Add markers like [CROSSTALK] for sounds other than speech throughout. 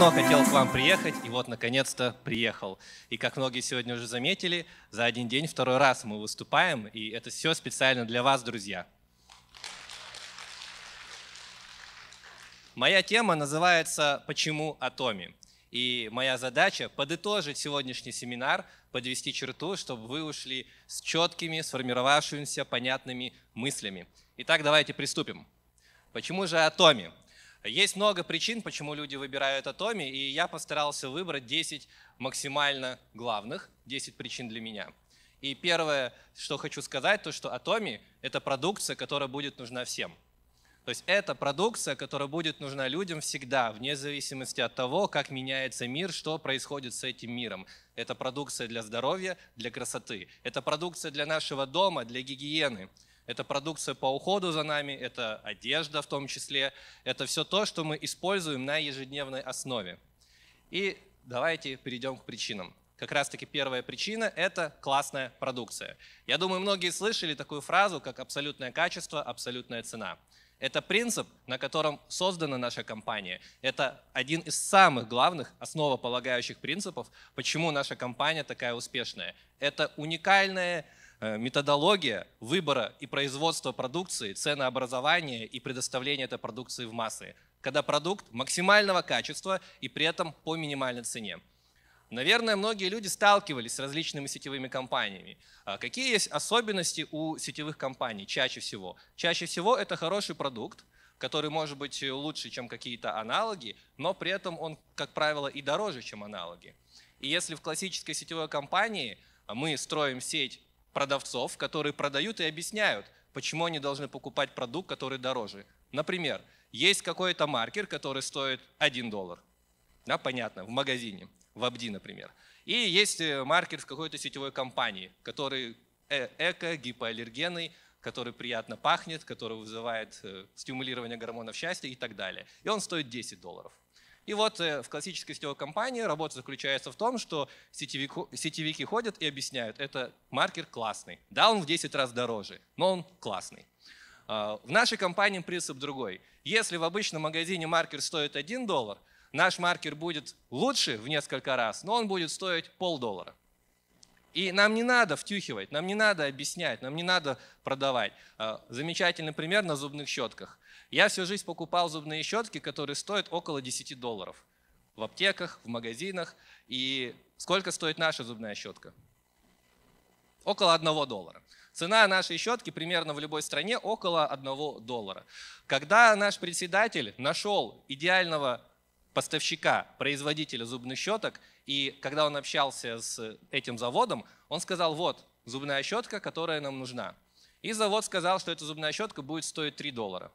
давно хотел к вам приехать, и вот наконец-то приехал. И как многие сегодня уже заметили, за один день второй раз мы выступаем, и это все специально для вас, друзья. Моя тема называется «Почему о Томе?». И моя задача – подытожить сегодняшний семинар, подвести черту, чтобы вы ушли с четкими, сформировавшимися, понятными мыслями. Итак, давайте приступим. Почему же о Томе? Есть много причин, почему люди выбирают Атоми, и я постарался выбрать 10 максимально главных, 10 причин для меня. И первое, что хочу сказать, то что Атоми — это продукция, которая будет нужна всем. То есть это продукция, которая будет нужна людям всегда, вне зависимости от того, как меняется мир, что происходит с этим миром. Это продукция для здоровья, для красоты. Это продукция для нашего дома, для гигиены. Это продукция по уходу за нами, это одежда в том числе, это все то, что мы используем на ежедневной основе. И давайте перейдем к причинам. Как раз-таки первая причина – это классная продукция. Я думаю, многие слышали такую фразу, как абсолютное качество, абсолютная цена. Это принцип, на котором создана наша компания. Это один из самых главных основополагающих принципов, почему наша компания такая успешная. Это уникальная Э, методология выбора и производства продукции, ценообразование и предоставления этой продукции в массы, когда продукт максимального качества и при этом по минимальной цене. Наверное, многие люди сталкивались с различными сетевыми компаниями. А какие есть особенности у сетевых компаний чаще всего? Чаще всего это хороший продукт, который может быть лучше, чем какие-то аналоги, но при этом он, как правило, и дороже, чем аналоги. И если в классической сетевой компании мы строим сеть продавцов, которые продают и объясняют, почему они должны покупать продукт, который дороже. Например, есть какой-то маркер, который стоит 1 доллар. Да, понятно, в магазине, в Абди, например. И есть э, маркер в какой-то сетевой компании, который э, эко, гипоаллергенный, который приятно пахнет, который вызывает э, стимулирование гормонов счастья и так далее. И он стоит 10 долларов. И вот э, в классической сетевой компании работа заключается в том, что сетевику, сетевики ходят и объясняют, это маркер классный. Да, он в 10 раз дороже, но он классный. А, в нашей компании принцип другой. Если в обычном магазине маркер стоит 1 доллар, наш маркер будет лучше в несколько раз, но он будет стоить полдоллара. И нам не надо втюхивать, нам не надо объяснять, нам не надо продавать. А, замечательный пример на зубных щетках. Я всю жизнь покупал зубные щетки, которые стоят около 10 долларов в аптеках, в магазинах. И сколько стоит наша зубная щетка? Около 1 доллара. Цена нашей щетки примерно в любой стране около 1 доллара. Когда наш председатель нашел идеального поставщика, производителя зубных щеток, и когда он общался с этим заводом, он сказал, вот, зубная щетка, которая нам нужна. И завод сказал, что эта зубная щетка будет стоить 3 доллара.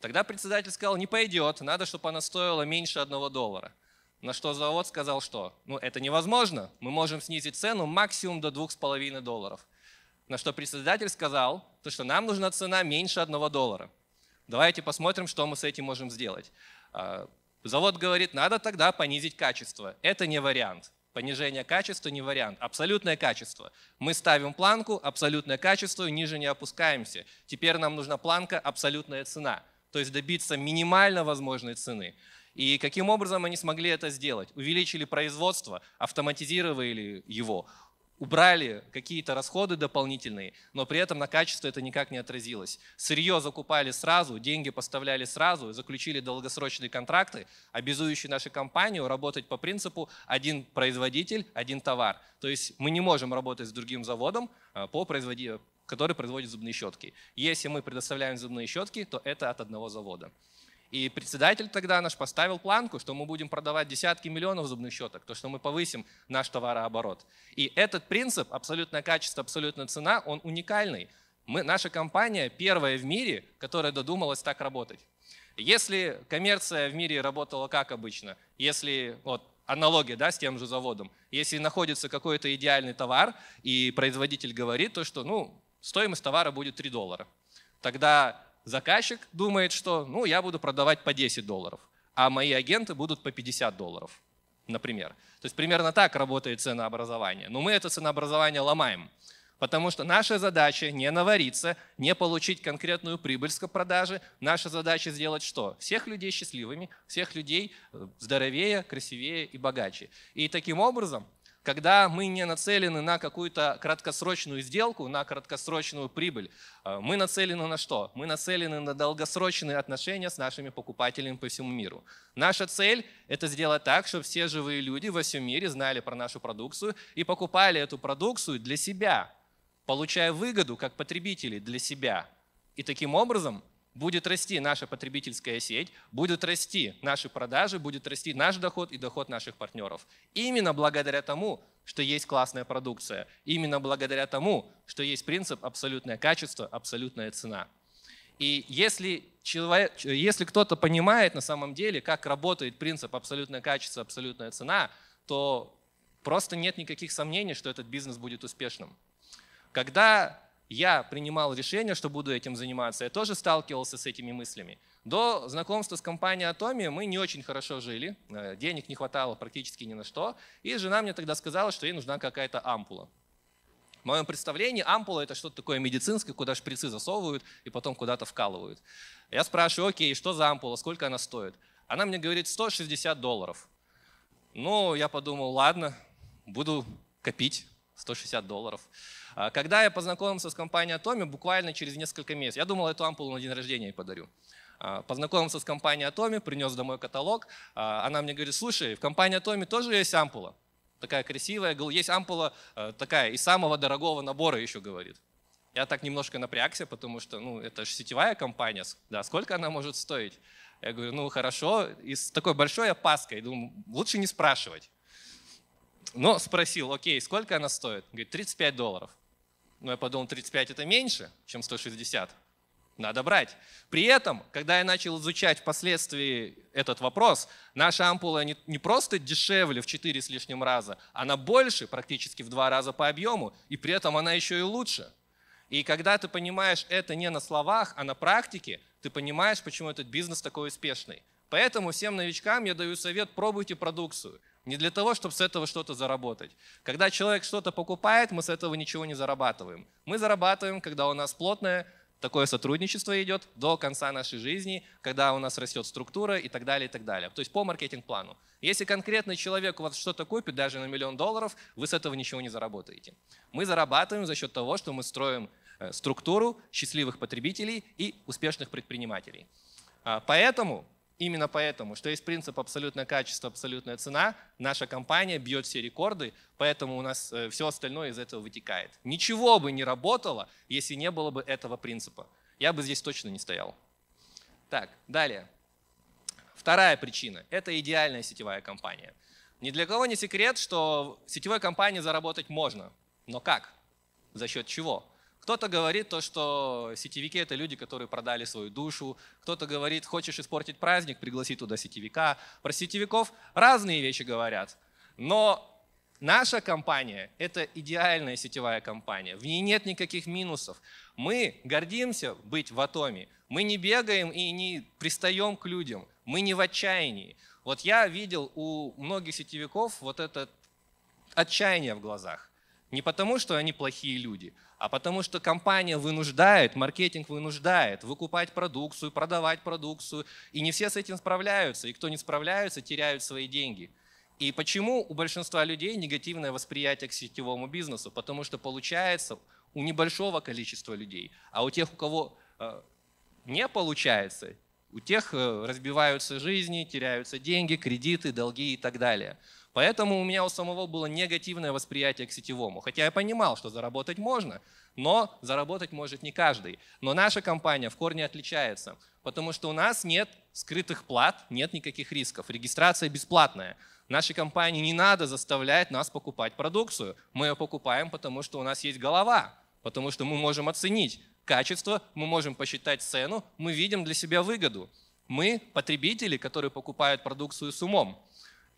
Тогда председатель сказал, не пойдет, надо, чтобы она стоила меньше одного доллара. На что завод сказал, что ну это невозможно, мы можем снизить цену максимум до двух с половиной долларов. На что председатель сказал, то, что нам нужна цена меньше одного доллара. Давайте посмотрим, что мы с этим можем сделать. А, завод говорит, надо тогда понизить качество. Это не вариант. Понижение качества не вариант. Абсолютное качество. Мы ставим планку, абсолютное качество, ниже не опускаемся. Теперь нам нужна планка, абсолютная цена то есть добиться минимально возможной цены. И каким образом они смогли это сделать? Увеличили производство, автоматизировали его, убрали какие-то расходы дополнительные, но при этом на качество это никак не отразилось. Сырье закупали сразу, деньги поставляли сразу, заключили долгосрочные контракты, обязующие нашу компанию работать по принципу один производитель, один товар. То есть мы не можем работать с другим заводом а, по, производи который производит зубные щетки. Если мы предоставляем зубные щетки, то это от одного завода. И председатель тогда наш поставил планку, что мы будем продавать десятки миллионов зубных щеток, то, что мы повысим наш товарооборот. И этот принцип, абсолютное качество, абсолютная цена, он уникальный. Мы, наша компания первая в мире, которая додумалась так работать. Если коммерция в мире работала как обычно, если вот, аналогия да, с тем же заводом, если находится какой-то идеальный товар, и производитель говорит то, что ну, Стоимость товара будет 3 доллара. Тогда заказчик думает, что ну, я буду продавать по 10 долларов, а мои агенты будут по 50 долларов, например. То есть примерно так работает ценообразование. Но мы это ценообразование ломаем. Потому что наша задача не навариться, не получить конкретную прибыль с продажи. Наша задача сделать что? Всех людей счастливыми, всех людей э, здоровее, красивее и богаче. И таким образом когда мы не нацелены на какую-то краткосрочную сделку, на краткосрочную прибыль. Э, мы нацелены на что? Мы нацелены на долгосрочные отношения с нашими покупателями по всему миру. Наша цель – это сделать так, чтобы все живые люди во всем мире знали про нашу продукцию и покупали эту продукцию для себя, получая выгоду как потребители для себя. И таким образом будет расти наша потребительская сеть, будут расти наши продажи, будет расти наш доход и доход наших партнеров. Именно благодаря тому, что есть классная продукция, именно благодаря тому, что есть принцип абсолютное качество, абсолютная цена. И если, человек, если кто-то понимает на самом деле, как работает принцип абсолютное качество, абсолютная цена, то просто нет никаких сомнений, что этот бизнес будет успешным. Когда я принимал решение, что буду этим заниматься, я тоже сталкивался с этими мыслями. До знакомства с компанией Atomi мы не очень хорошо жили, э, денег не хватало практически ни на что, и жена мне тогда сказала, что ей нужна какая-то ампула. В моем представлении ампула это что-то такое медицинское, куда шприцы засовывают и потом куда-то вкалывают. Я спрашиваю, окей, что за ампула, сколько она стоит? Она мне говорит 160 долларов. Ну, я подумал, ладно, буду копить 160 долларов. А, когда я познакомился с компанией Atomi, буквально через несколько месяцев, я думал, эту ампулу на день рождения подарю. А, познакомился с компанией Atomi, принес домой каталог. А, она мне говорит, слушай, в компании Atomi тоже есть ампула. Такая красивая. Я говорю, есть ампула э, такая, из самого дорогого набора еще говорит. Я так немножко напрягся, потому что ну, это же сетевая компания. Да, сколько она может стоить? Я говорю, ну хорошо, и с такой большой опаской, думаю, лучше не спрашивать. Но спросил, окей, сколько она стоит? Говорит, 35 долларов. Но я подумал, 35 это меньше, чем 160. Надо брать. При этом, когда я начал изучать впоследствии этот вопрос, наша ампула не, просто дешевле в 4 с лишним раза, она больше практически в 2 раза по объему, и при этом она еще и лучше. И когда ты понимаешь это не на словах, а на практике, ты понимаешь, почему этот бизнес такой успешный. Поэтому всем новичкам я даю совет, пробуйте продукцию. Не для того, чтобы с этого что-то заработать. Когда человек что-то покупает, мы с этого ничего не зарабатываем. Мы зарабатываем, когда у нас плотное такое сотрудничество идет до конца нашей жизни, когда у нас растет структура и так далее, и так далее. То есть по маркетинг-плану. Если конкретный человек у вас что-то купит, даже на миллион долларов, вы с этого ничего не заработаете. Мы зарабатываем за счет того, что мы строим э, структуру счастливых потребителей и успешных предпринимателей. А, поэтому Именно поэтому, что есть принцип абсолютное качество, абсолютная цена, наша компания бьет все рекорды, поэтому у нас э, все остальное из этого вытекает. Ничего бы не работало, если не было бы этого принципа. Я бы здесь точно не стоял. Так, далее. Вторая причина – это идеальная сетевая компания. Ни для кого не секрет, что в сетевой компании заработать можно. Но как? За счет чего? Кто-то говорит то, что сетевики – это люди, которые продали свою душу. Кто-то говорит, хочешь испортить праздник, пригласи туда сетевика. Про сетевиков разные вещи говорят. Но наша компания – это идеальная сетевая компания. В ней нет никаких минусов. Мы гордимся быть в Атоме. Мы не бегаем и не пристаем к людям. Мы не в отчаянии. Вот я видел у многих сетевиков вот это отчаяние в глазах. Не потому, что они плохие люди, а потому, что компания вынуждает, маркетинг вынуждает выкупать продукцию, продавать продукцию, и не все с этим справляются, и кто не справляется, теряют свои деньги. И почему у большинства людей негативное восприятие к сетевому бизнесу? Потому что получается у небольшого количества людей, а у тех, у кого э, не получается, у тех э, разбиваются жизни, теряются деньги, кредиты, долги и так далее. Поэтому у меня у самого было негативное восприятие к сетевому. Хотя я понимал, что заработать можно, но заработать может не каждый. Но наша компания в корне отличается, потому что у нас нет скрытых плат, нет никаких рисков. Регистрация бесплатная. Нашей компании не надо заставлять нас покупать продукцию. Мы ее покупаем, потому что у нас есть голова, потому что мы можем оценить качество, мы можем посчитать цену, мы видим для себя выгоду. Мы потребители, которые покупают продукцию с умом.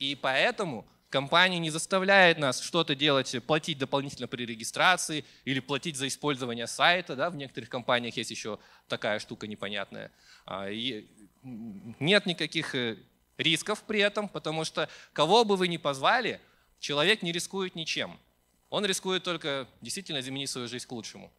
И поэтому компания не заставляет нас что-то делать, платить дополнительно при регистрации или платить за использование сайта. Да? В некоторых компаниях есть еще такая штука непонятная. А, нет никаких э, рисков при этом, потому что кого бы вы ни позвали, человек не рискует ничем. Он рискует только действительно изменить свою жизнь к лучшему.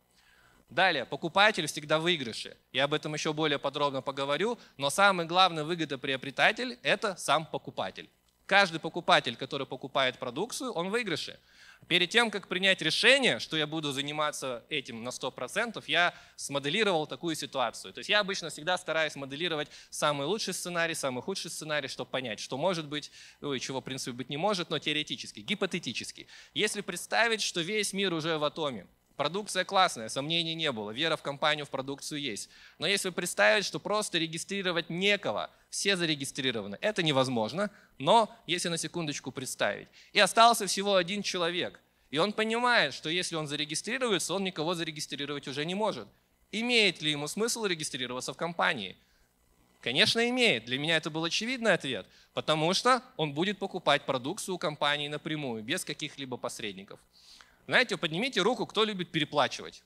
Далее, покупатель всегда в выигрыше. Я об этом еще более подробно поговорю, но самый главный выгодоприобретатель – это сам покупатель каждый покупатель, который покупает продукцию, он в выигрыше. Перед тем, как принять решение, что я буду заниматься этим на 100%, я смоделировал такую ситуацию. То есть я обычно всегда стараюсь моделировать самый лучший сценарий, самый худший сценарий, чтобы понять, что может быть, ну, и чего в принципе быть не может, но теоретически, гипотетически. Если представить, что весь мир уже в атоме, Продукция классная, сомнений не было, вера в компанию, в продукцию есть. Но если представить, что просто регистрировать некого – все зарегистрированы. Это невозможно, но если на секундочку представить. И остался всего один человек. И он понимает, что если он зарегистрируется, он никого зарегистрировать уже не может. Имеет ли ему смысл регистрироваться в компании? Конечно, имеет. Для меня это был очевидный ответ, потому что он будет покупать продукцию у компании напрямую, без каких-либо посредников. Знаете, поднимите руку, кто любит переплачивать.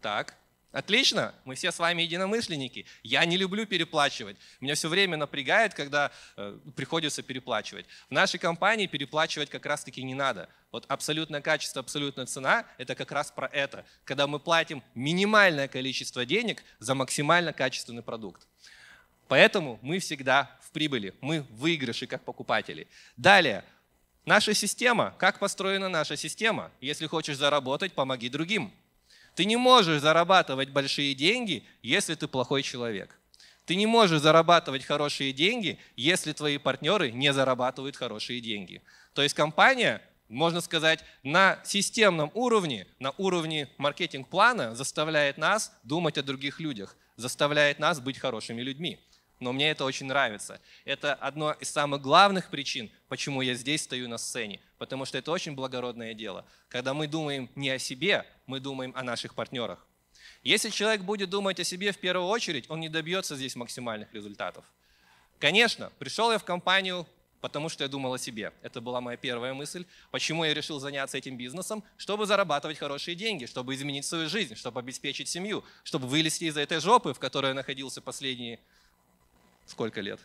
Так, Отлично, мы все с вами единомышленники. Я не люблю переплачивать. Меня все время напрягает, когда э, приходится переплачивать. В нашей компании переплачивать как раз-таки не надо. Вот абсолютное качество, абсолютная цена – это как раз про это. Когда мы платим минимальное количество денег за максимально качественный продукт. Поэтому мы всегда в прибыли, мы выигрыши как покупатели. Далее, наша система, как построена наша система? Если хочешь заработать, помоги другим – ты не можешь зарабатывать большие деньги, если ты плохой человек. Ты не можешь зарабатывать хорошие деньги, если твои партнеры не зарабатывают хорошие деньги. То есть компания, можно сказать, на системном уровне, на уровне маркетинг-плана заставляет нас думать о других людях, заставляет нас быть хорошими людьми но мне это очень нравится. Это одно из самых главных причин, почему я здесь стою на сцене, потому что это очень благородное дело. Когда мы думаем не о себе, мы думаем о наших партнерах. Если человек будет думать о себе в первую очередь, он не добьется здесь максимальных результатов. Конечно, пришел я в компанию, потому что я думал о себе. Это была моя первая мысль. Почему я решил заняться этим бизнесом? Чтобы зарабатывать хорошие деньги, чтобы изменить свою жизнь, чтобы обеспечить семью, чтобы вылезти из этой жопы, в которой я находился последние сколько лет?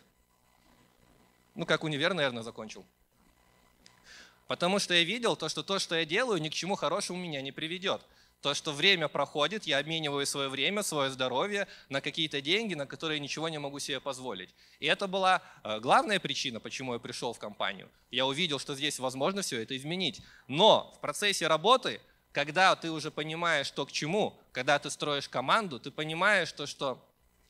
Ну, как универ, наверное, закончил. Потому что я видел то, что то, что я делаю, ни к чему хорошему меня не приведет. То, что время проходит, я обмениваю свое время, свое здоровье на какие-то деньги, на которые ничего не могу себе позволить. И это была э, главная причина, почему я пришел в компанию. Я увидел, что здесь возможно все это изменить. Но в процессе работы, когда ты уже понимаешь, что к чему, когда ты строишь команду, ты понимаешь то, что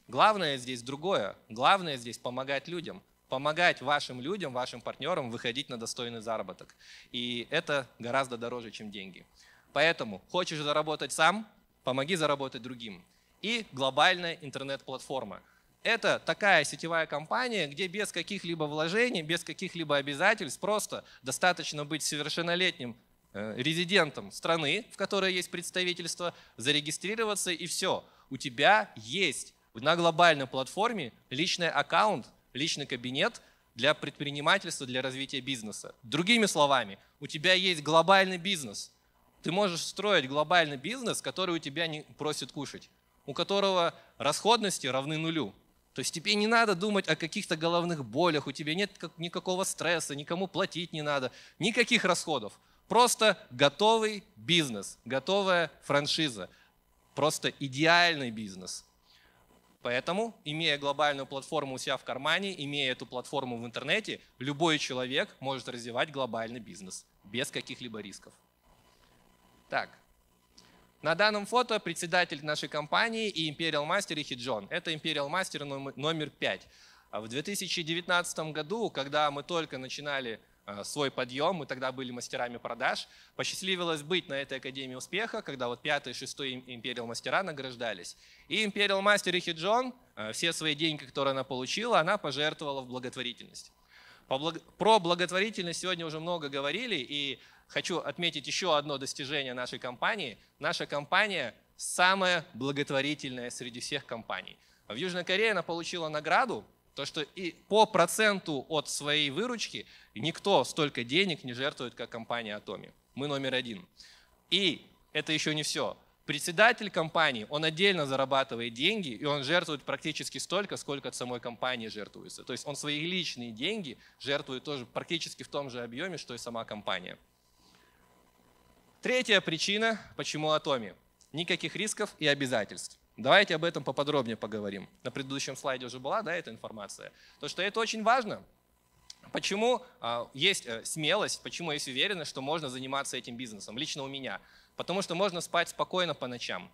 Главное здесь другое. Главное здесь помогать людям. Помогать вашим людям, вашим партнерам выходить на достойный заработок. И это гораздо дороже, чем деньги. Поэтому хочешь заработать сам, помоги заработать другим. И глобальная интернет-платформа. Это такая сетевая компания, где без каких-либо вложений, без каких-либо обязательств просто достаточно быть совершеннолетним э, резидентом страны, в которой есть представительство, зарегистрироваться и все. У тебя есть на глобальной платформе личный аккаунт, личный кабинет для предпринимательства, для развития бизнеса. Другими словами, у тебя есть глобальный бизнес. Ты можешь строить глобальный бизнес, который у тебя не просит кушать, у которого расходности равны нулю. То есть тебе не надо думать о каких-то головных болях, у тебя нет никакого стресса, никому платить не надо, никаких расходов. Просто готовый бизнес, готовая франшиза, просто идеальный бизнес. Поэтому, имея глобальную платформу у себя в кармане, имея эту платформу в интернете, любой человек может развивать глобальный бизнес без каких-либо рисков. Так, на данном фото председатель нашей компании и Imperial Master и Хиджон. Это Imperial Master номер 5. А в 2019 году, когда мы только начинали Э, свой подъем. Мы тогда были мастерами продаж. Посчастливилось быть на этой Академии успеха, когда вот пятый и шестой империал мастера награждались. И империал мастер Рихи Джон э, все свои деньги, которые она получила, она пожертвовала в благотворительность. Про благотворительность сегодня уже много говорили, и хочу отметить еще одно достижение нашей компании. Наша компания самая благотворительная среди всех компаний. В Южной Корее она получила награду то, что и по проценту от своей выручки никто столько денег не жертвует, как компания Atomi. Мы номер один. И это еще не все. Председатель компании, он отдельно зарабатывает деньги, и он жертвует практически столько, сколько от самой компании жертвуется. То есть он свои личные деньги жертвует тоже практически в том же объеме, что и сама компания. Третья причина, почему Атоми. Никаких рисков и обязательств. Давайте об этом поподробнее поговорим. На предыдущем слайде уже была да, эта информация. То, что это очень важно. Почему а, есть э, смелость, почему есть уверенность, что можно заниматься этим бизнесом, лично у меня? Потому что можно спать спокойно по ночам.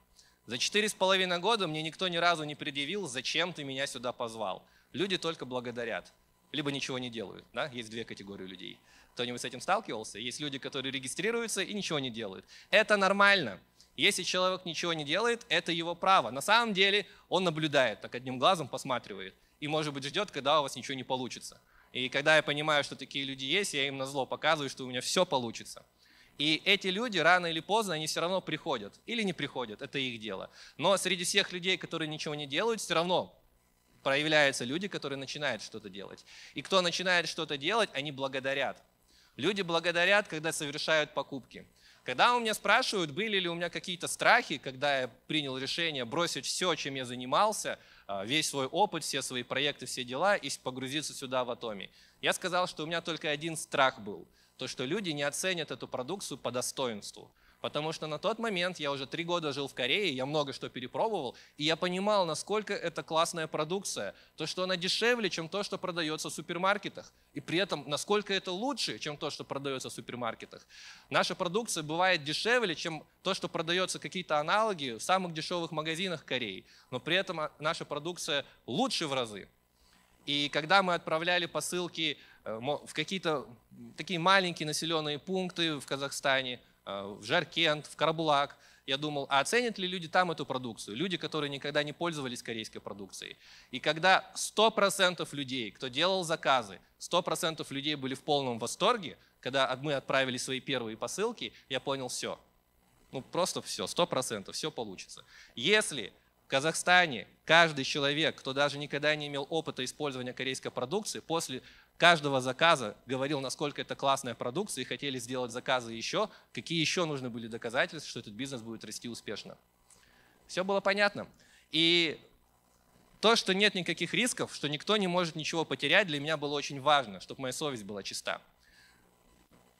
За четыре с половиной года мне никто ни разу не предъявил, зачем ты меня сюда позвал. Люди только благодарят, либо ничего не делают. Да? Есть две категории людей. Кто-нибудь с этим сталкивался? Есть люди, которые регистрируются и ничего не делают. Это нормально. Если человек ничего не делает, это его право. На самом деле он наблюдает, так одним глазом посматривает. И, может быть, ждет, когда у вас ничего не получится. И когда я понимаю, что такие люди есть, я им на зло показываю, что у меня все получится. И эти люди рано или поздно, они все равно приходят или не приходят, это их дело. Но среди всех людей, которые ничего не делают, все равно проявляются люди, которые начинают что-то делать. И кто начинает что-то делать, они благодарят. Люди благодарят, когда совершают покупки. Когда у меня спрашивают, были ли у меня какие-то страхи, когда я принял решение бросить все, чем я занимался, а, весь свой опыт, все свои проекты, все дела, и погрузиться сюда в Атоми, я сказал, что у меня только один страх был – то, что люди не оценят эту продукцию по достоинству. Потому что на тот момент я уже три года жил в Корее, я много что перепробовал, и я понимал, насколько это классная продукция. То, что она дешевле, чем то, что продается в супермаркетах. И при этом, насколько это лучше, чем то, что продается в супермаркетах. Наша продукция бывает дешевле, чем то, что продается какие-то аналоги в самых дешевых магазинах Кореи. Но при этом а, наша продукция лучше в разы. И когда мы отправляли посылки э, в какие-то такие маленькие населенные пункты в Казахстане – Э, в Жаркент, в Карабулак. Я думал, а оценят ли люди там эту продукцию? Люди, которые никогда не пользовались корейской продукцией. И когда 100% людей, кто делал заказы, 100% людей были в полном восторге, когда мы отправили свои первые посылки, я понял, все. Ну просто все, 100%, все получится. Если в Казахстане каждый человек, кто даже никогда не имел опыта использования корейской продукции, после каждого заказа говорил, насколько это классная продукция, и хотели сделать заказы еще, какие еще нужны были доказательства, что этот бизнес будет расти успешно. Все было понятно. И то, что нет никаких рисков, что никто не может ничего потерять, для меня было очень важно, чтобы моя совесть была чиста.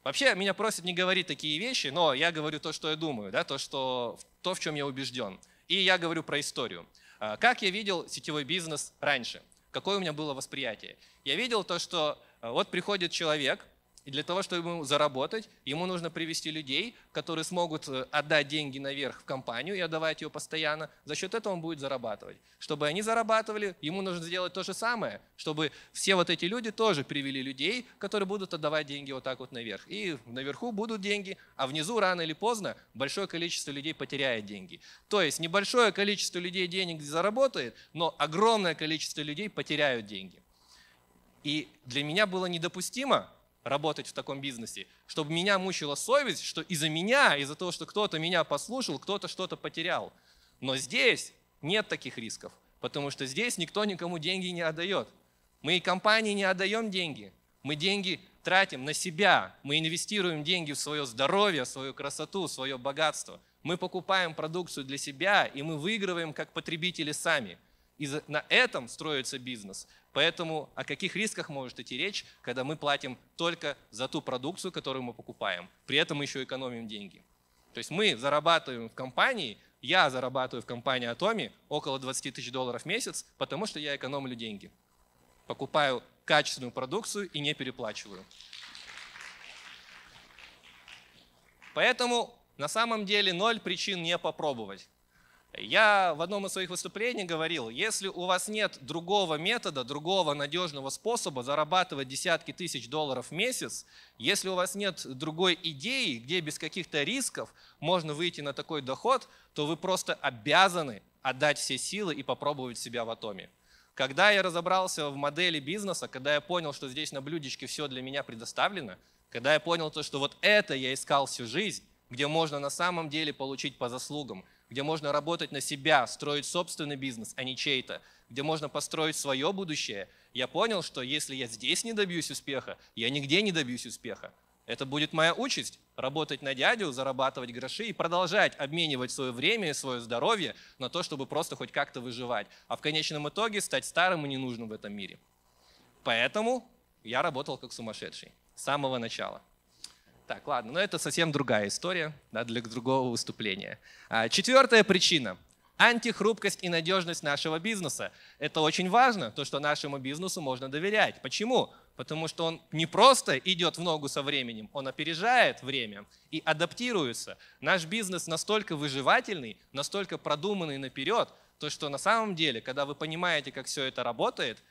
Вообще, меня просят не говорить такие вещи, но я говорю то, что я думаю, да, то, что, то, в чем я убежден. И я говорю про историю. А, как я видел сетевой бизнес раньше – какое у меня было восприятие. Я видел то, что э, вот приходит человек, и для того, чтобы ему заработать, ему нужно привести людей, которые смогут э, отдать деньги наверх в компанию и отдавать ее постоянно. За счет этого он будет зарабатывать. Чтобы они зарабатывали, ему нужно сделать то же самое, чтобы все вот эти люди тоже привели людей, которые будут отдавать деньги вот так вот наверх. И наверху будут деньги, а внизу рано или поздно большое количество людей потеряет деньги. То есть небольшое количество людей денег заработает, но огромное количество людей потеряют деньги. И для меня было недопустимо, работать в таком бизнесе, чтобы меня мучила совесть, что из-за меня, из-за того, что кто-то меня послушал, кто-то что-то потерял. Но здесь нет таких рисков, потому что здесь никто никому деньги не отдает. Мы и компании не отдаем деньги, мы деньги тратим на себя, мы инвестируем деньги в свое здоровье, свою красоту, свое богатство. Мы покупаем продукцию для себя, и мы выигрываем как потребители сами – и на этом строится бизнес. Поэтому о каких рисках может идти речь, когда мы платим только за ту продукцию, которую мы покупаем. При этом мы еще экономим деньги. То есть мы зарабатываем в компании, я зарабатываю в компании Atomi около 20 тысяч долларов в месяц, потому что я экономлю деньги. Покупаю качественную продукцию и не переплачиваю. Поэтому на самом деле ноль причин не попробовать. Я в одном из своих выступлений говорил, если у вас нет другого метода, другого надежного способа зарабатывать десятки тысяч долларов в месяц, если у вас нет другой идеи, где без каких-то рисков можно выйти на такой доход, то вы просто обязаны отдать все силы и попробовать себя в атоме. Когда я разобрался в модели бизнеса, когда я понял, что здесь на блюдечке все для меня предоставлено, когда я понял то, что вот это я искал всю жизнь, где можно на самом деле получить по заслугам – где можно работать на себя, строить собственный бизнес, а не чей-то, где можно построить свое будущее, я понял, что если я здесь не добьюсь успеха, я нигде не добьюсь успеха. Это будет моя участь – работать на дядю, зарабатывать гроши и продолжать обменивать свое время и свое здоровье на то, чтобы просто хоть как-то выживать, а в конечном итоге стать старым и ненужным в этом мире. Поэтому я работал как сумасшедший с самого начала – так, ладно, но это совсем другая история да, для другого выступления. А, Четвертая причина антихрупкость и надежность нашего бизнеса. Это очень важно, то, что нашему бизнесу можно доверять. Почему? Потому что он не просто идет в ногу со временем, он опережает время и адаптируется. Наш бизнес настолько выживательный, настолько продуманный наперед, то, что на самом деле, когда вы понимаете, как все это работает,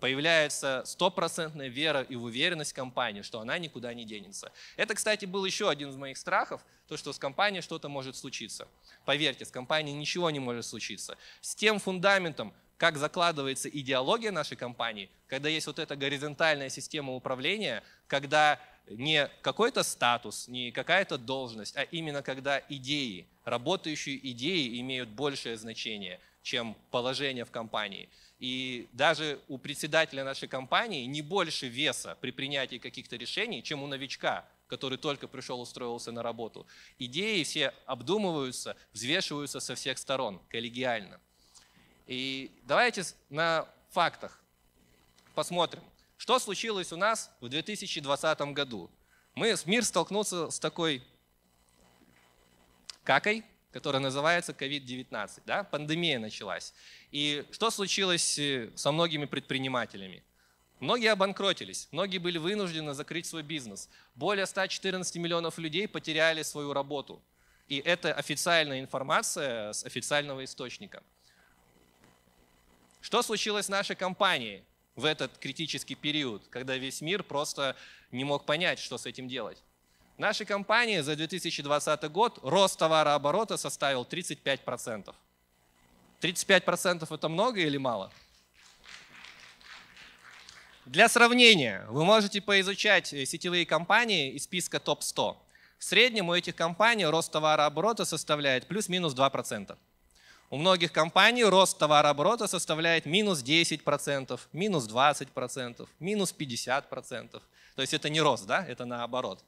появляется стопроцентная вера и уверенность компании, что она никуда не денется. Это, кстати, был еще один из моих страхов, то, что с компанией что-то может случиться. Поверьте, с компанией ничего не может случиться. С тем фундаментом, как закладывается идеология нашей компании, когда есть вот эта горизонтальная система управления, когда не какой-то статус, не какая-то должность, а именно когда идеи, работающие идеи имеют большее значение, чем положение в компании. И даже у председателя нашей компании не больше веса при принятии каких-то решений, чем у новичка, который только пришел, устроился на работу. Идеи все обдумываются, взвешиваются со всех сторон, коллегиально. И давайте на фактах посмотрим, что случилось у нас в 2020 году? Мы, мир столкнулся с такой какой, которая называется COVID-19. Да? Пандемия началась. И что случилось э, со многими предпринимателями? Многие обанкротились, многие были вынуждены закрыть свой бизнес. Более 114 миллионов людей потеряли свою работу. И это официальная информация с официального источника. Что случилось с нашей компанией? в этот критический период, когда весь мир просто не мог понять, что с этим делать. Наши компании за 2020 год рост товарооборота составил 35%. 35% это много или мало? Для сравнения, вы можете поизучать э, сетевые компании из списка топ-100. В среднем у этих компаний рост товарооборота составляет плюс-минус 2%. У многих компаний рост товарооборота составляет минус 10%, минус 20%, минус 50%. То есть это не рост, да, это наоборот.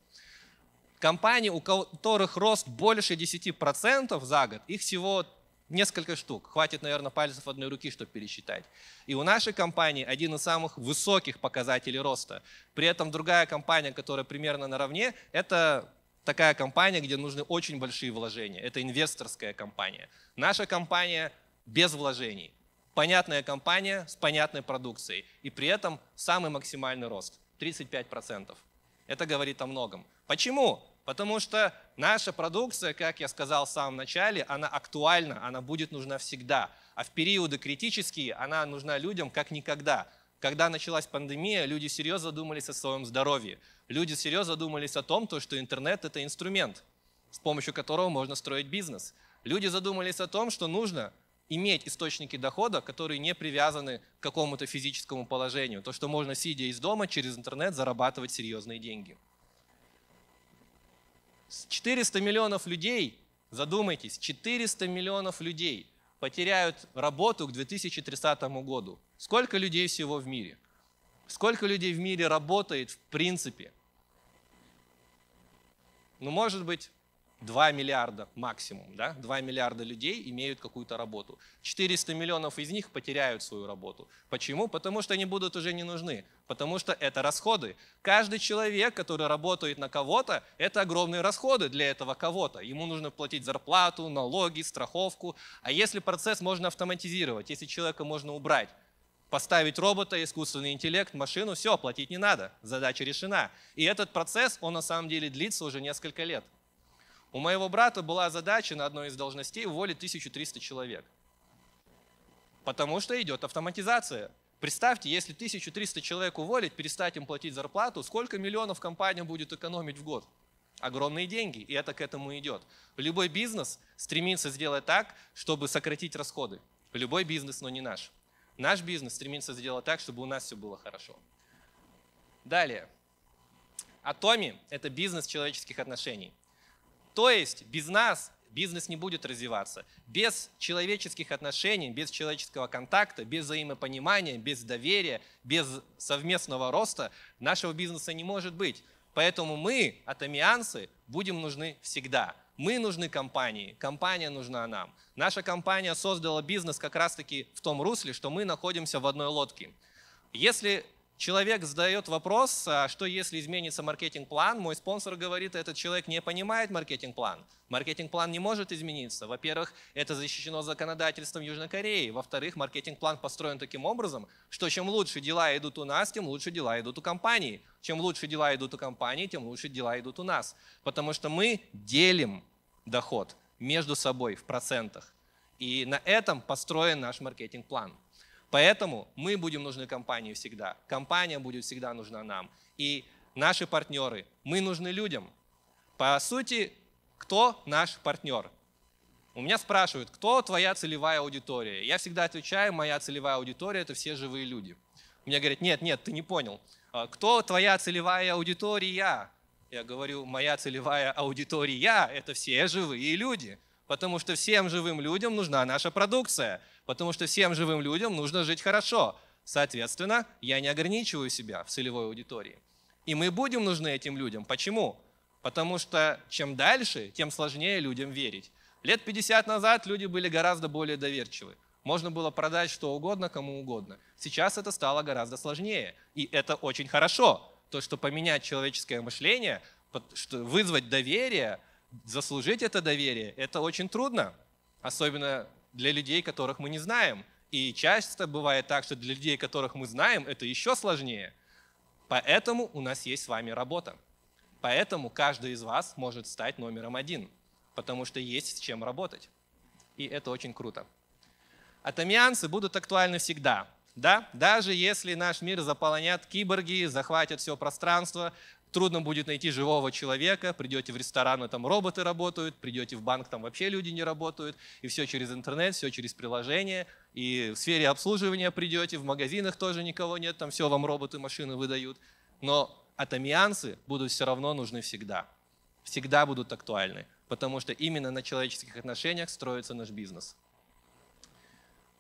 Компании, у которых рост больше 10% за год, их всего несколько штук. Хватит, наверное, пальцев одной руки, чтобы пересчитать. И у нашей компании один из самых высоких показателей роста. При этом другая компания, которая примерно наравне, это такая компания, где нужны очень большие вложения. Это инвесторская компания. Наша компания без вложений. Понятная компания с понятной продукцией. И при этом самый максимальный рост – 35%. Это говорит о многом. Почему? Потому что наша продукция, как я сказал в самом начале, она актуальна, она будет нужна всегда. А в периоды критические она нужна людям как никогда. Когда началась пандемия, люди серьезно задумались о своем здоровье. Люди серьезно задумались о том, то что интернет – это инструмент, с помощью которого можно строить бизнес. Люди задумались о том, что нужно иметь источники дохода, которые не привязаны к какому-то физическому положению. То, что можно, сидя из дома, через интернет зарабатывать серьезные деньги. 400 миллионов людей, задумайтесь, 400 миллионов людей – потеряют работу к 2030 году. Сколько людей всего в мире? Сколько людей в мире работает в принципе? Ну, может быть, 2 миллиарда максимум, да, 2 миллиарда людей имеют какую-то работу. 400 миллионов из них потеряют свою работу. Почему? Потому что они будут уже не нужны, потому что это расходы. Каждый человек, который работает на кого-то, это огромные расходы для этого кого-то. Ему нужно платить зарплату, налоги, страховку. А если процесс можно автоматизировать, если человека можно убрать, поставить робота, искусственный интеллект, машину, все, платить не надо, задача решена. И этот процесс, он на самом деле длится уже несколько лет. У моего брата была задача на одной из должностей уволить 1300 человек. Потому что идет автоматизация. Представьте, если 1300 человек уволить, перестать им платить зарплату, сколько миллионов компания будет экономить в год? Огромные деньги, и это к этому идет. Любой бизнес стремится сделать так, чтобы сократить расходы. Любой бизнес, но не наш. Наш бизнес стремится сделать так, чтобы у нас все было хорошо. Далее. Атоми – это бизнес человеческих отношений. То есть без нас бизнес не будет развиваться. Без человеческих отношений, без человеческого контакта, без взаимопонимания, без доверия, без совместного роста нашего бизнеса не может быть. Поэтому мы, атомианцы, будем нужны всегда. Мы нужны компании, компания нужна нам. Наша компания создала бизнес как раз-таки в том русле, что мы находимся в одной лодке. Если Человек задает вопрос, а, что если изменится маркетинг-план, мой спонсор говорит, этот человек не понимает маркетинг-план. Маркетинг-план не может измениться. Во-первых, это защищено законодательством Южной Кореи. Во-вторых, маркетинг-план построен таким образом, что чем лучше дела идут у нас, тем лучше дела идут у компании. Чем лучше дела идут у компании, тем лучше дела идут у нас. Потому что мы делим доход между собой в процентах. И на этом построен наш маркетинг-план. Поэтому мы будем нужны компании всегда. Компания будет всегда нужна нам. И наши партнеры, мы нужны людям. По сути, кто наш партнер? У меня спрашивают, кто твоя целевая аудитория? Я всегда отвечаю, моя целевая аудитория – это все живые люди. Мне говорят, нет, нет, ты не понял. А, кто твоя целевая аудитория? Я говорю, моя целевая аудитория – это все живые люди потому что всем живым людям нужна наша продукция, потому что всем живым людям нужно жить хорошо. Соответственно, я не ограничиваю себя в целевой аудитории. И мы будем нужны этим людям. Почему? Потому что чем дальше, тем сложнее людям верить. Лет 50 назад люди были гораздо более доверчивы. Можно было продать что угодно, кому угодно. Сейчас это стало гораздо сложнее. И это очень хорошо. То, что поменять человеческое мышление, вызвать доверие, заслужить это доверие, это очень трудно, особенно для людей, которых мы не знаем. И часто бывает так, что для людей, которых мы знаем, это еще сложнее. Поэтому у нас есть с вами работа. Поэтому каждый из вас может стать номером один, потому что есть с чем работать. И это очень круто. Атомианцы будут актуальны всегда. Да? Даже если наш мир заполонят киборги, захватят все пространство, трудно будет найти живого человека, придете в ресторан, и там роботы работают, придете в банк, там вообще люди не работают, и все через интернет, все через приложение, и в сфере обслуживания придете, в магазинах тоже никого нет, там все вам роботы, машины выдают. Но атомианцы будут все равно нужны всегда. Всегда будут актуальны, потому что именно на человеческих отношениях строится наш бизнес.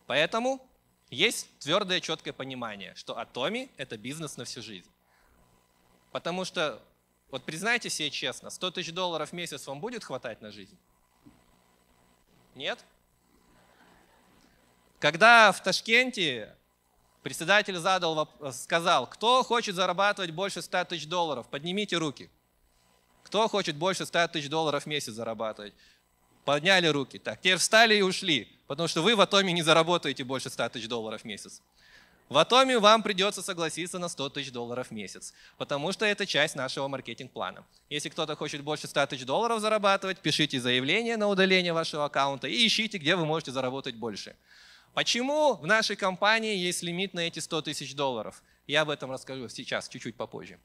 Поэтому есть твердое, четкое понимание, что атоми – это бизнес на всю жизнь. Потому что, вот признайте себе честно, 100 тысяч долларов в месяц вам будет хватать на жизнь? Нет? Когда в Ташкенте председатель задал, сказал, кто хочет зарабатывать больше 100 тысяч долларов, поднимите руки. Кто хочет больше 100 тысяч долларов в месяц зарабатывать? Подняли руки. Так, теперь встали и ушли, потому что вы в Атоме не заработаете больше 100 тысяч долларов в месяц. В Атоме вам придется согласиться на 100 тысяч долларов в месяц, потому что это часть нашего маркетинг-плана. Если кто-то хочет больше 100 тысяч долларов зарабатывать, пишите заявление на удаление вашего аккаунта и ищите, где вы можете заработать больше. Почему в нашей компании есть лимит на эти 100 тысяч долларов? Я об этом расскажу сейчас, чуть-чуть попозже.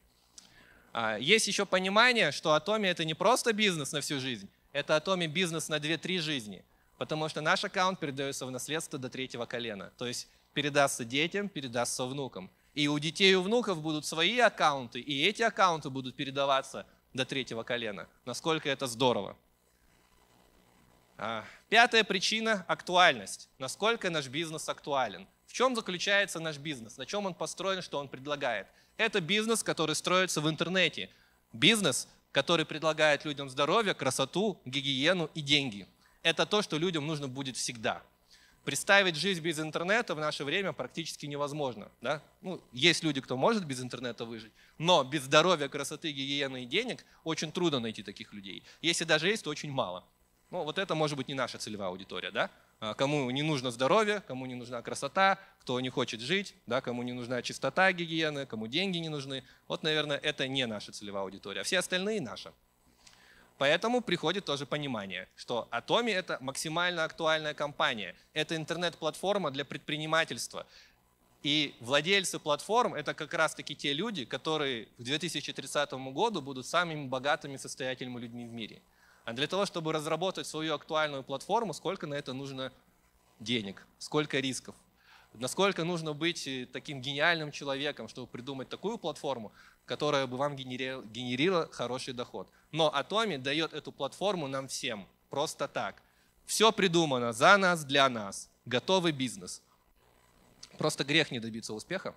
А, есть еще понимание, что Атоми это не просто бизнес на всю жизнь, это Атоми бизнес на 2-3 жизни, потому что наш аккаунт передается в наследство до третьего колена. То есть передастся детям, передастся внукам. И у детей и у внуков будут свои аккаунты, и эти аккаунты будут передаваться до третьего колена. Насколько это здорово. А, пятая причина – актуальность. Насколько наш бизнес актуален. В чем заключается наш бизнес? На чем он построен, что он предлагает? Это бизнес, который строится в интернете. Бизнес, который предлагает людям здоровье, красоту, гигиену и деньги. Это то, что людям нужно будет всегда – Представить жизнь без интернета в наше время практически невозможно. Да? Ну, есть люди, кто может без интернета выжить, но без здоровья, красоты, гигиены и денег очень трудно найти таких людей. Если даже есть, то очень мало. Ну, вот это может быть не наша целевая аудитория, да? А, кому не нужно здоровье, кому не нужна красота, кто не хочет жить, да, кому не нужна чистота гигиены, кому деньги не нужны. Вот, наверное, это не наша целевая аудитория. А все остальные наша. Поэтому приходит тоже понимание, что Atomi — это максимально актуальная компания. Это интернет-платформа для предпринимательства. И владельцы платформ — это как раз-таки те люди, которые к 2030 году будут самыми богатыми, состоятельными людьми в мире. А для того, чтобы разработать свою актуальную платформу, сколько на это нужно денег, сколько рисков? Насколько нужно быть э, таким гениальным человеком, чтобы придумать такую платформу, которая бы вам генерировала хороший доход. Но Atomi дает эту платформу нам всем, просто так. Все придумано за нас, для нас. Готовый бизнес. Просто грех не добиться успеха.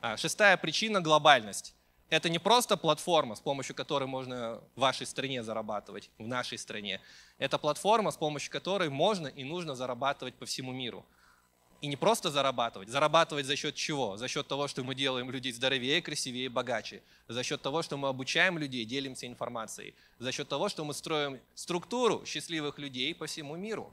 А, шестая причина – глобальность. Это не просто платформа, с помощью которой можно в вашей стране зарабатывать, в нашей стране. Это платформа, с помощью которой можно и нужно зарабатывать по всему миру. И не просто зарабатывать. Зарабатывать за счет чего? За счет того, что мы делаем людей здоровее, красивее, богаче. За счет того, что мы обучаем людей, делимся информацией. За счет того, что мы строим структуру счастливых людей по всему миру.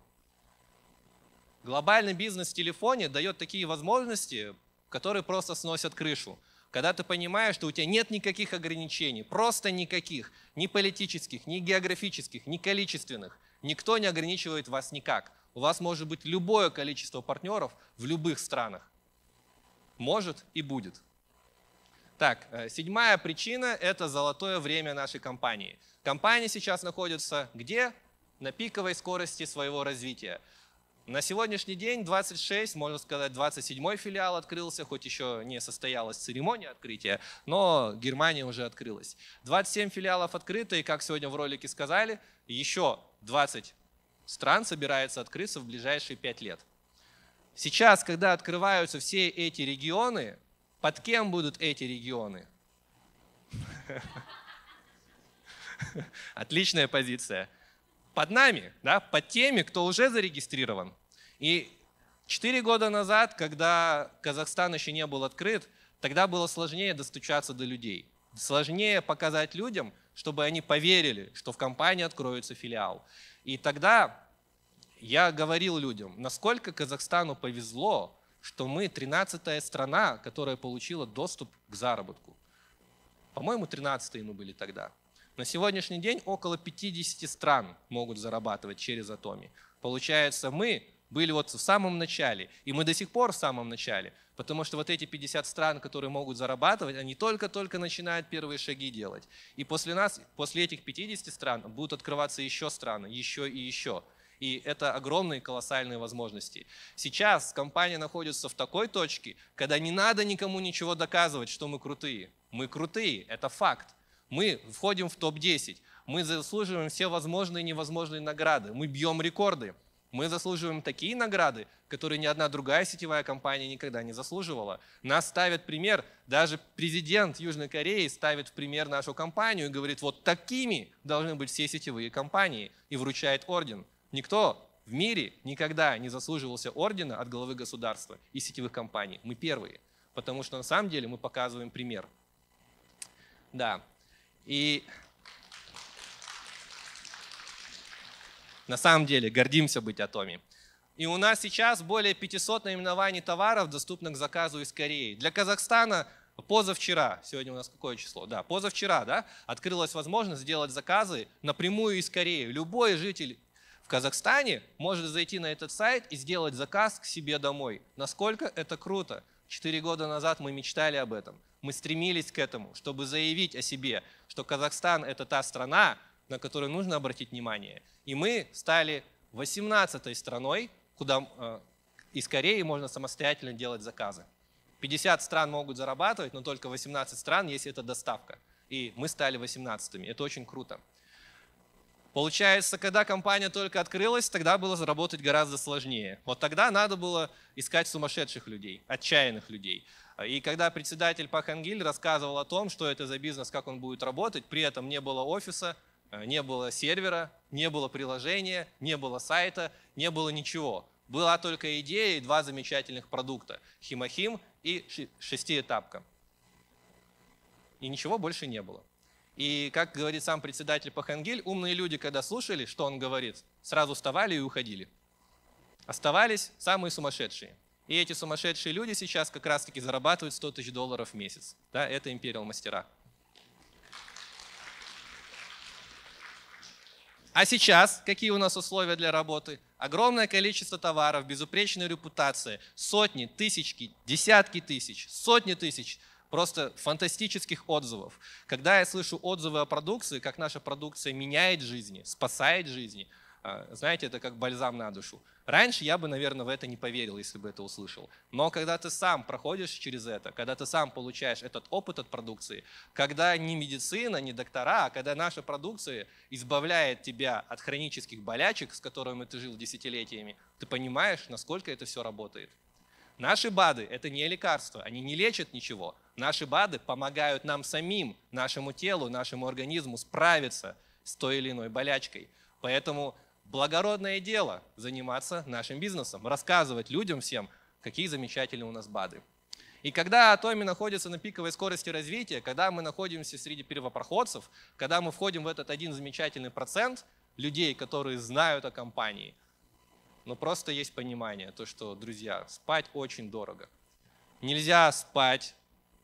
Глобальный бизнес в телефоне дает такие возможности, которые просто сносят крышу. Когда ты понимаешь, что у тебя нет никаких ограничений, просто никаких, ни политических, ни географических, ни количественных, никто не ограничивает вас никак. У вас может быть любое количество партнеров в любых странах. Может и будет. Так, э, седьмая причина – это золотое время нашей компании. Компания сейчас находится где? На пиковой скорости своего развития. На сегодняшний день 26, можно сказать, 27 филиал открылся, хоть еще не состоялась церемония открытия, но Германия уже открылась. 27 филиалов открыто, и как сегодня в ролике сказали, еще 20 стран собирается открыться в ближайшие пять лет. Сейчас, когда открываются все эти регионы, под кем будут эти регионы? Отличная позиция. Под нами, да, под теми, кто уже зарегистрирован. И четыре года назад, когда Казахстан еще не был открыт, тогда было сложнее достучаться до людей. Сложнее показать людям, чтобы они поверили, что в компании откроется филиал. И тогда я говорил людям, насколько Казахстану повезло, что мы 13-я страна, которая получила доступ к заработку. По-моему, 13-е мы были тогда. На сегодняшний день около 50 стран могут зарабатывать через Атоми. Получается, мы были вот в самом начале, и мы до сих пор в самом начале. Потому что вот эти 50 стран, которые могут зарабатывать, они только-только начинают первые шаги делать. И после нас, после этих 50 стран будут открываться еще страны, еще и еще. И это огромные колоссальные возможности. Сейчас компания находится в такой точке, когда не надо никому ничего доказывать, что мы крутые. Мы крутые, это факт. Мы входим в топ-10. Мы заслуживаем все возможные и невозможные награды. Мы бьем рекорды. Мы заслуживаем такие награды, которые ни одна другая сетевая компания никогда не заслуживала. Нас ставят пример, даже президент Южной Кореи ставит в пример нашу компанию и говорит, вот такими должны быть все сетевые компании, и вручает орден. Никто в мире никогда не заслуживался ордена от главы государства и сетевых компаний. Мы первые, потому что на самом деле мы показываем пример. Да. И На самом деле гордимся быть Атоми. И у нас сейчас более 500 наименований товаров доступных к заказу из Кореи. Для Казахстана позавчера, сегодня у нас какое число? Да, позавчера, да, открылась возможность сделать заказы напрямую из Кореи. Любой житель в Казахстане может зайти на этот сайт и сделать заказ к себе домой. Насколько это круто! Четыре года назад мы мечтали об этом. Мы стремились к этому, чтобы заявить о себе, что Казахстан – это та страна, на которые нужно обратить внимание. И мы стали 18-й страной, куда э, из Кореи можно самостоятельно делать заказы. 50 стран могут зарабатывать, но только 18 стран, если это доставка. И мы стали 18-ми. Это очень круто. Получается, когда компания только открылась, тогда было заработать гораздо сложнее. Вот тогда надо было искать сумасшедших людей, отчаянных людей. И когда председатель Пахангиль рассказывал о том, что это за бизнес, как он будет работать, при этом не было офиса, Э, не было сервера, не было приложения, не было сайта, не было ничего. Была только идея и два замечательных продукта – Химахим и шестиэтапка. И ничего больше не было. И, как говорит сам председатель Пахангиль, умные люди, когда слушали, что он говорит, сразу вставали и уходили. Оставались самые сумасшедшие. И эти сумасшедшие люди сейчас как раз-таки зарабатывают 100 тысяч долларов в месяц. Да, это империал мастера. А сейчас какие у нас условия для работы? Огромное количество товаров, безупречная репутация, сотни, тысячки, десятки тысяч, сотни тысяч просто фантастических отзывов. Когда я слышу отзывы о продукции, как наша продукция меняет жизни, спасает жизни – а, знаете, это как бальзам на душу. Раньше я бы, наверное, в это не поверил, если бы это услышал. Но когда ты сам проходишь через это, когда ты сам получаешь этот опыт от продукции, когда не медицина, не доктора, а когда наша продукция избавляет тебя от хронических болячек, с которыми ты жил десятилетиями, ты понимаешь, насколько это все работает. Наши БАДы – это не лекарство, они не лечат ничего. Наши БАДы помогают нам самим, нашему телу, нашему организму справиться с той или иной болячкой. Поэтому благородное дело заниматься нашим бизнесом, рассказывать людям всем, какие замечательные у нас БАДы. И когда Атоми находится на пиковой скорости развития, когда мы находимся среди первопроходцев, когда мы входим в этот один замечательный процент людей, которые знают о компании, но просто есть понимание, то что, друзья, спать очень дорого. Нельзя спать.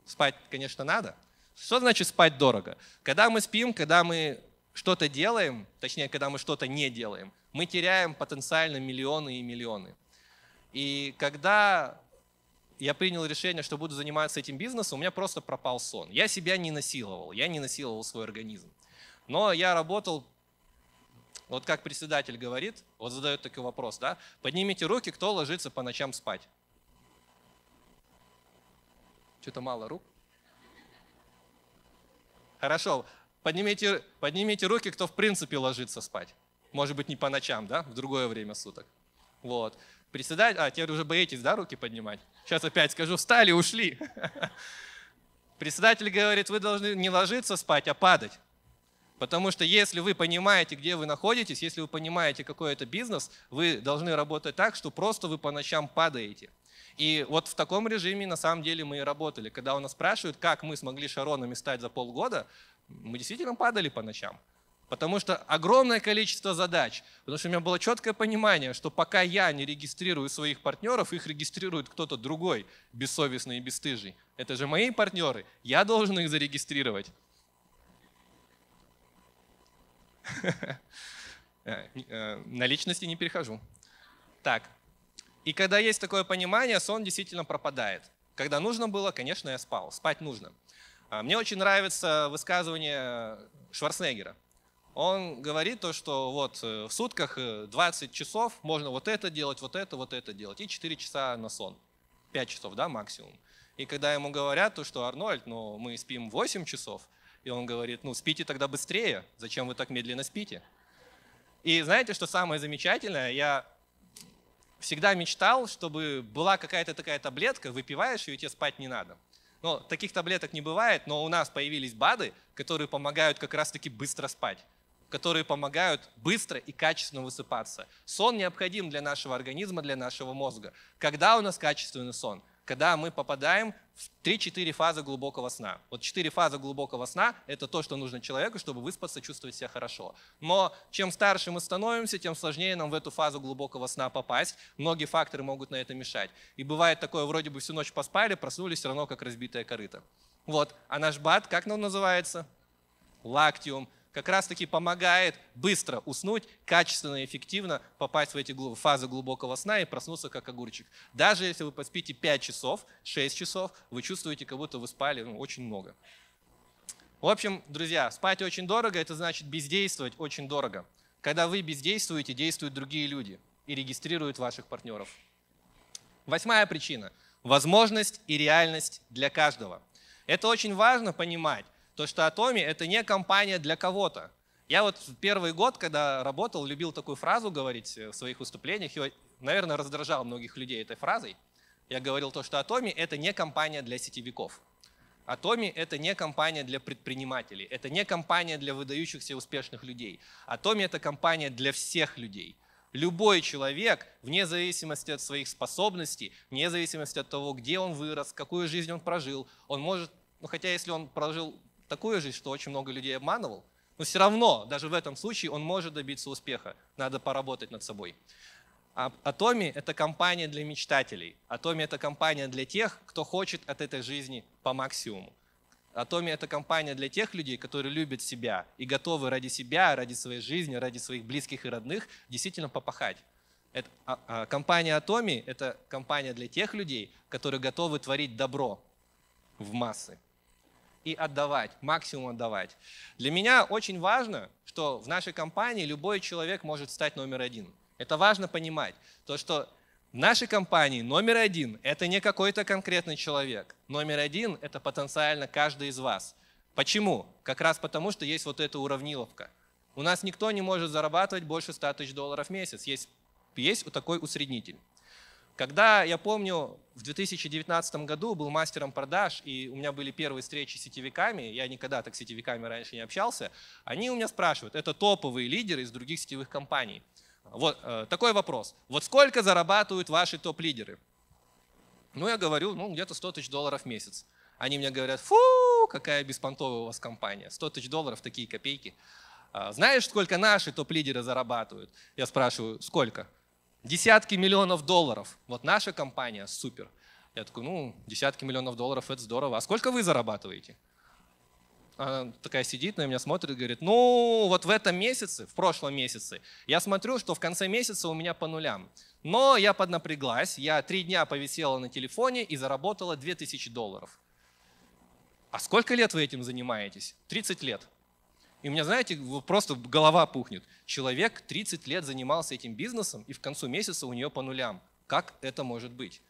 Спать, конечно, надо. Что значит спать дорого? Когда мы спим, когда мы что-то делаем, точнее, когда мы что-то не делаем, мы теряем потенциально миллионы и миллионы. И когда я принял решение, что буду заниматься этим бизнесом, у меня просто пропал сон. Я себя не насиловал, я не насиловал свой организм. Но я работал, вот как председатель говорит, вот задает такой вопрос, да, поднимите руки, кто ложится по ночам спать. Что-то мало рук. Хорошо, Поднимите, поднимите руки, кто в принципе ложится спать. Может быть, не по ночам, да, в другое время суток. Вот. Приседать, а теперь уже боитесь, да, руки поднимать? Сейчас опять скажу, встали, ушли. [LAUGHS] Председатель говорит, вы должны не ложиться спать, а падать. Потому что если вы понимаете, где вы находитесь, если вы понимаете, какой это бизнес, вы должны работать так, что просто вы по ночам падаете. И вот в таком режиме на самом деле мы и работали. Когда у нас спрашивают, как мы смогли шаронами стать за полгода, мы действительно падали по ночам. Потому что огромное количество задач. Потому что у меня было четкое понимание, что пока я не регистрирую своих партнеров, их регистрирует кто-то другой, бессовестный и бесстыжий. Это же мои партнеры, я должен их зарегистрировать. [LAUGHS] Э, э, на личности не перехожу. Так, и когда есть такое понимание, сон действительно пропадает. Когда нужно было, конечно, я спал. Спать нужно. А, мне очень нравится высказывание Шварценеггера. Он говорит то, что вот э, в сутках 20 э, часов можно вот это делать, вот это, вот это делать, и 4 часа на сон. 5 часов, да, максимум. И когда ему говорят то, что Арнольд, ну мы спим 8 часов, и он говорит, ну спите тогда быстрее, зачем вы так медленно спите? И знаете, что самое замечательное? Я всегда мечтал, чтобы была какая-то такая таблетка, выпиваешь ее, и тебе спать не надо. Но таких таблеток не бывает, но у нас появились БАДы, которые помогают как раз-таки быстро спать которые помогают быстро и качественно высыпаться. Сон необходим для нашего организма, для нашего мозга. Когда у нас качественный сон? когда мы попадаем в 3-4 фазы глубокого сна. Вот 4 фазы глубокого сна – это то, что нужно человеку, чтобы выспаться, чувствовать себя хорошо. Но чем старше мы становимся, тем сложнее нам в эту фазу глубокого сна попасть. Многие факторы могут на это мешать. И бывает такое, вроде бы всю ночь поспали, проснулись все равно как разбитая корыта. Вот, а наш бат, как он называется? Лактиум – как раз-таки помогает быстро уснуть, качественно и эффективно попасть в эти фазы глубокого сна и проснуться как огурчик. Даже если вы поспите 5 часов, 6 часов, вы чувствуете, как будто вы спали ну, очень много. В общем, друзья, спать очень дорого, это значит бездействовать очень дорого. Когда вы бездействуете, действуют другие люди и регистрируют ваших партнеров. Восьмая причина. Возможность и реальность для каждого. Это очень важно понимать, то, что Атоми это не компания для кого-то. Я вот первый год, когда работал, любил такую фразу говорить э, в своих выступлениях. И, наверное, раздражал многих людей этой фразой. Я говорил то, что Атоми это не компания для сетевиков. Атоми это не компания для предпринимателей. Это не компания для выдающихся успешных людей. Атоми это компания для всех людей — Любой человек, вне зависимости от своих способностей, вне зависимости от того, где он вырос, какую жизнь он прожил, он может, ну хотя если он прожил такую жизнь, что очень много людей обманывал, но все равно, даже в этом случае, он может добиться успеха. Надо поработать над собой. Атоми – это компания для мечтателей. Атоми – это компания для тех, кто хочет от этой жизни по максимуму. Атоми – это компания для тех людей, которые любят себя и готовы ради себя, ради своей жизни, ради своих близких и родных действительно попахать. Это, а, а, компания Атоми – это компания для тех людей, которые готовы творить добро в массы и отдавать, максимум отдавать. Для меня очень важно, что в нашей компании любой человек может стать номер один. Это важно понимать, то что в нашей компании номер один – это не какой-то конкретный человек. Номер один – это потенциально каждый из вас. Почему? Как раз потому, что есть вот эта уравниловка. У нас никто не может зарабатывать больше 100 тысяч долларов в месяц. Есть, есть такой усреднитель. Когда, я помню, в 2019 году был мастером продаж, и у меня были первые встречи с сетевиками, я никогда так с сетевиками раньше не общался, они у меня спрашивают, это топовые лидеры из других сетевых компаний. Вот э, такой вопрос. Вот сколько зарабатывают ваши топ-лидеры? Ну, я говорю, ну, где-то 100 тысяч долларов в месяц. Они мне говорят, фу, какая беспонтовая у вас компания. 100 тысяч долларов, такие копейки. «А знаешь, сколько наши топ-лидеры зарабатывают? Я спрашиваю, сколько? Десятки миллионов долларов. Вот наша компания супер. Я такой, ну, десятки миллионов долларов, это здорово. А сколько вы зарабатываете? Она такая сидит на меня, смотрит говорит, ну, вот в этом месяце, в прошлом месяце, я смотрю, что в конце месяца у меня по нулям. Но я поднапряглась, я три дня повисела на телефоне и заработала 2000 долларов. А сколько лет вы этим занимаетесь? 30 лет. И у меня, знаете, просто голова пухнет. Человек 30 лет занимался этим бизнесом, и в концу месяца у нее по нулям. Как это может быть?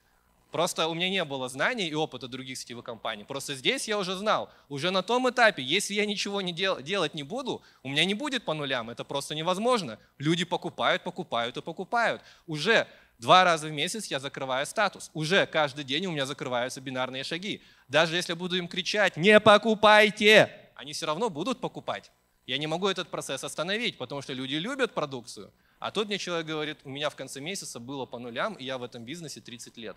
Просто у меня не было знаний и опыта других сетевых компаний. Просто здесь я уже знал, уже на том этапе, если я ничего не дел, делать не буду, у меня не будет по нулям, это просто невозможно. Люди покупают, покупают и покупают. Уже два раза в месяц я закрываю статус. Уже каждый день у меня закрываются бинарные шаги. Даже если буду им кричать «не покупайте», они все равно будут покупать. Я не могу этот процесс остановить, потому что люди любят продукцию. А тут мне человек говорит, у меня в конце месяца было по нулям, и я в этом бизнесе 30 лет.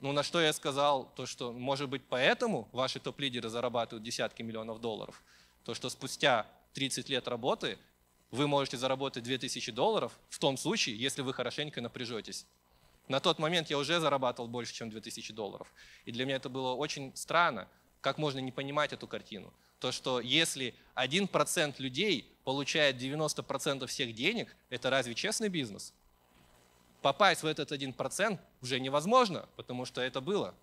Ну, на что я сказал, то, что, может быть, поэтому ваши топ-лидеры зарабатывают десятки миллионов долларов. То, что спустя 30 лет работы вы можете заработать 2000 долларов в том случае, если вы хорошенько напряжетесь. На тот момент я уже зарабатывал больше, чем 2000 долларов. И для меня это было очень странно, как можно не понимать эту картину то, что если 1% людей получает 90% всех денег, это разве честный бизнес? Попасть в этот 1% уже невозможно, потому что это было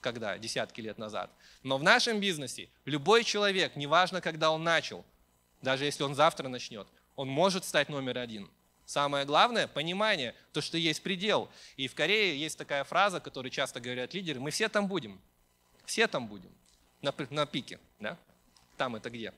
когда, десятки лет назад. Но в нашем бизнесе любой человек, неважно, когда он начал, даже если он завтра начнет, он может стать номер один. Самое главное – понимание, то, что есть предел. И в Корее есть такая фраза, которую часто говорят лидеры, мы все там будем. Все там будем на, на пике. Да? Там это где?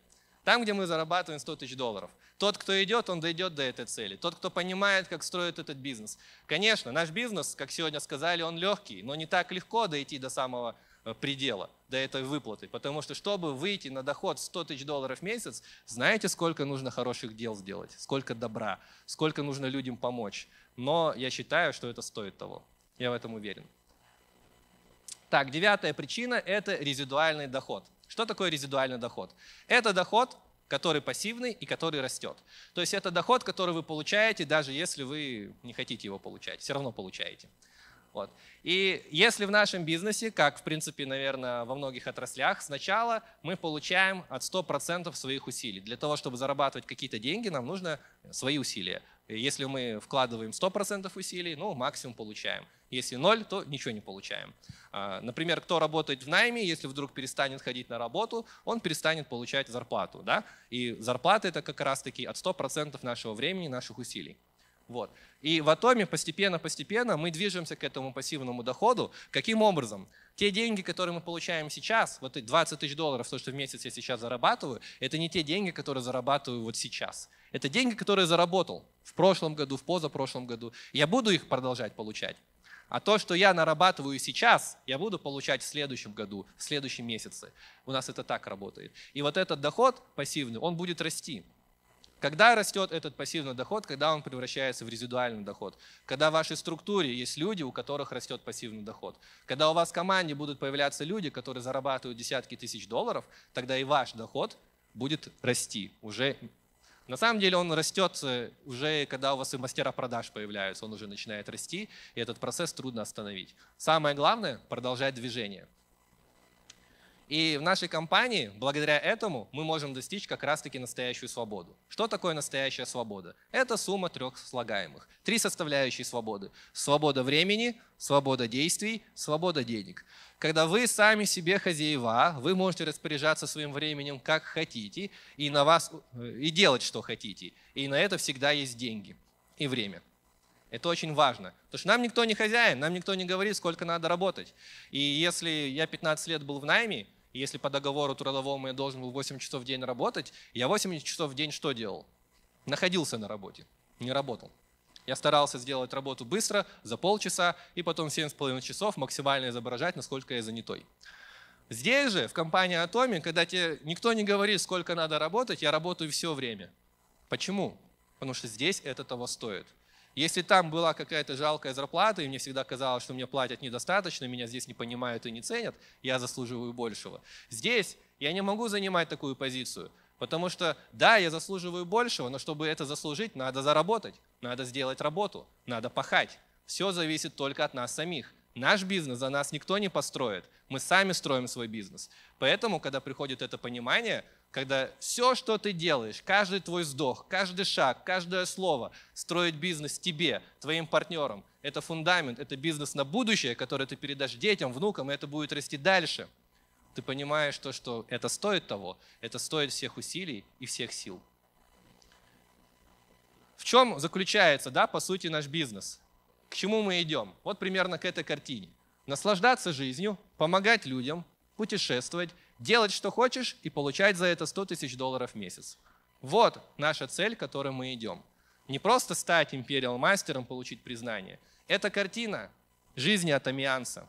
Там, где мы зарабатываем 100 тысяч долларов. Тот, кто идет, он дойдет до этой цели. Тот, кто понимает, как строит этот бизнес. Конечно, наш бизнес, как сегодня сказали, он легкий, но не так легко дойти до самого э, предела, до этой выплаты. Потому что, чтобы выйти на доход 100 тысяч долларов в месяц, знаете, сколько нужно хороших дел сделать, сколько добра, сколько нужно людям помочь. Но я считаю, что это стоит того. Я в этом уверен. Так, девятая причина – это резидуальный доход – что такое резидуальный доход? Это доход, который пассивный и который растет. То есть это доход, который вы получаете, даже если вы не хотите его получать, все равно получаете. Вот. И если в нашем бизнесе, как в принципе, наверное, во многих отраслях, сначала мы получаем от 100% своих усилий. Для того, чтобы зарабатывать какие-то деньги, нам нужно свои усилия. Если мы вкладываем 100% усилий, ну, максимум получаем. Если 0, то ничего не получаем. А, например, кто работает в найме, если вдруг перестанет ходить на работу, он перестанет получать зарплату. Да? И зарплата это как раз-таки от 100% нашего времени, наших усилий. Вот. И в Атоме постепенно-постепенно мы движемся к этому пассивному доходу. Каким образом? Те деньги, которые мы получаем сейчас, вот 20 тысяч долларов, то, что в месяц я сейчас зарабатываю, это не те деньги, которые зарабатываю вот сейчас. Это деньги, которые заработал в прошлом году, в позапрошлом году. Я буду их продолжать получать. А то, что я нарабатываю сейчас, я буду получать в следующем году, в следующем месяце. У нас это так работает. И вот этот доход пассивный, он будет расти. Когда растет этот пассивный доход, когда он превращается в резидуальный доход, когда в вашей структуре есть люди, у которых растет пассивный доход, когда у вас в команде будут появляться люди, которые зарабатывают десятки тысяч долларов, тогда и ваш доход будет расти уже на самом деле он растет э, уже, когда у вас и мастера продаж появляются, он уже начинает расти, и этот процесс трудно остановить. Самое главное – продолжать движение – и в нашей компании, благодаря этому, мы можем достичь как раз-таки настоящую свободу. Что такое настоящая свобода? Это сумма трех слагаемых. Три составляющие свободы. Свобода времени, свобода действий, свобода денег. Когда вы сами себе хозяева, вы можете распоряжаться своим временем как хотите и, на вас, э, и делать, что хотите. И на это всегда есть деньги и время. Это очень важно. Потому что нам никто не хозяин, нам никто не говорит, сколько надо работать. И если я 15 лет был в найме, если по договору трудовому я должен был 8 часов в день работать, я 8 часов в день что делал? Находился на работе, не работал. Я старался сделать работу быстро, за полчаса, и потом 7,5 часов максимально изображать, насколько я занятой. Здесь же, в компании Atomic, когда тебе никто не говорит, сколько надо работать, я работаю все время. Почему? Потому что здесь это того стоит. Если там была какая-то жалкая зарплата, и мне всегда казалось, что мне платят недостаточно, меня здесь не понимают и не ценят, я заслуживаю большего. Здесь я не могу занимать такую позицию, потому что, да, я заслуживаю большего, но чтобы это заслужить, надо заработать, надо сделать работу, надо пахать. Все зависит только от нас самих. Наш бизнес за нас никто не построит. Мы сами строим свой бизнес. Поэтому, когда приходит это понимание, когда все, что ты делаешь, каждый твой вздох, каждый шаг, каждое слово строить бизнес тебе, твоим партнерам. Это фундамент, это бизнес на будущее, который ты передашь детям, внукам, и это будет расти дальше. Ты понимаешь то, что это стоит того, это стоит всех усилий и всех сил. В чем заключается, да, по сути, наш бизнес? К чему мы идем? Вот примерно к этой картине. Наслаждаться жизнью, помогать людям, путешествовать, делать, что хочешь, и получать за это 100 тысяч долларов в месяц. Вот наша цель, к которой мы идем. Не просто стать империал-мастером, получить признание. Это картина жизни атомианца.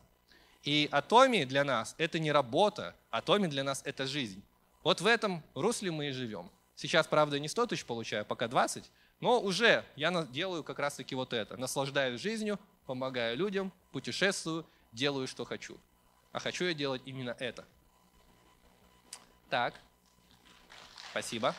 И атоми для нас – это не работа, атоми для нас – это жизнь. Вот в этом русле мы и живем. Сейчас, правда, не 100 тысяч получаю, пока 20, но уже я делаю как раз-таки вот это. Наслаждаюсь жизнью, помогаю людям, путешествую, делаю, что хочу. А хочу я делать именно это – так. Спасибо.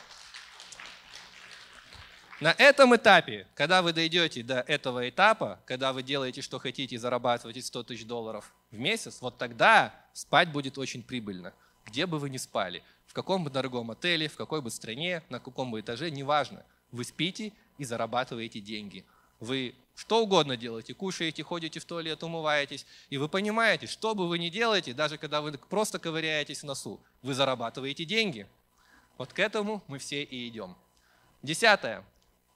На этом этапе, когда вы дойдете до этого этапа, когда вы делаете, что хотите, и зарабатываете 100 тысяч долларов в месяц, вот тогда спать будет очень прибыльно. Где бы вы ни спали, в каком бы дорогом отеле, в какой бы стране, на каком бы этаже, неважно. Вы спите и зарабатываете деньги. Вы что угодно делаете, кушаете, ходите в туалет, умываетесь, и вы понимаете, что бы вы ни делаете, даже когда вы просто ковыряетесь в носу, вы зарабатываете деньги. Вот к этому мы все и идем. Десятое.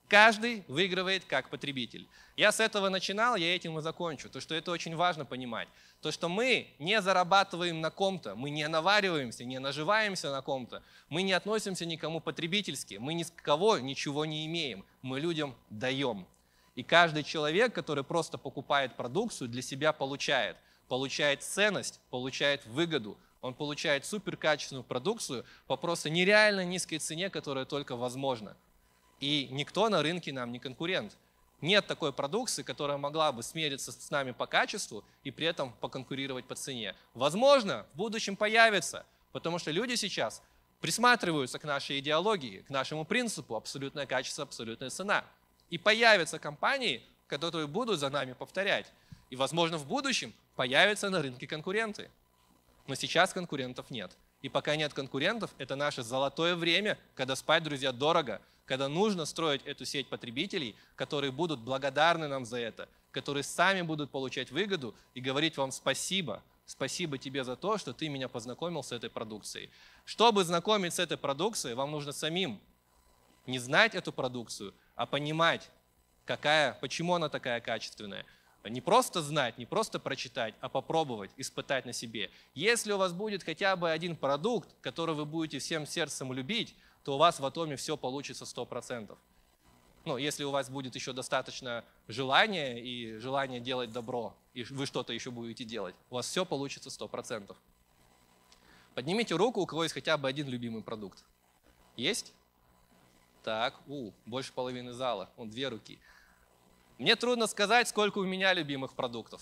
Каждый выигрывает как потребитель. Я с этого начинал, я этим и закончу. То, что это очень важно понимать. То, что мы не зарабатываем на ком-то, мы не навариваемся, не наживаемся на ком-то, мы не относимся никому потребительски, мы ни с кого ничего не имеем, мы людям даем. И каждый человек, который просто покупает продукцию, для себя получает. Получает ценность, получает выгоду, он получает суперкачественную продукцию по просто нереально низкой цене, которая только возможна. И никто на рынке нам не конкурент. Нет такой продукции, которая могла бы смериться с нами по качеству и при этом поконкурировать по цене. Возможно, в будущем появится, потому что люди сейчас присматриваются к нашей идеологии, к нашему принципу абсолютное качество, абсолютная цена. И появятся компании, которые будут за нами повторять. И, возможно, в будущем появятся на рынке конкуренты. Но сейчас конкурентов нет. И пока нет конкурентов, это наше золотое время, когда спать, друзья, дорого, когда нужно строить эту сеть потребителей, которые будут благодарны нам за это, которые сами будут получать выгоду и говорить вам спасибо, спасибо тебе за то, что ты меня познакомил с этой продукцией. Чтобы знакомиться с этой продукцией, вам нужно самим не знать эту продукцию – а понимать, какая, почему она такая качественная. Не просто знать, не просто прочитать, а попробовать, испытать на себе. Если у вас будет хотя бы один продукт, который вы будете всем сердцем любить, то у вас в атоме все получится 100%. Ну, если у вас будет еще достаточно желания и желания делать добро, и вы что-то еще будете делать, у вас все получится 100%. Поднимите руку, у кого есть хотя бы один любимый продукт. Есть? Так, у, больше половины зала. Он две руки. Мне трудно сказать, сколько у меня любимых продуктов.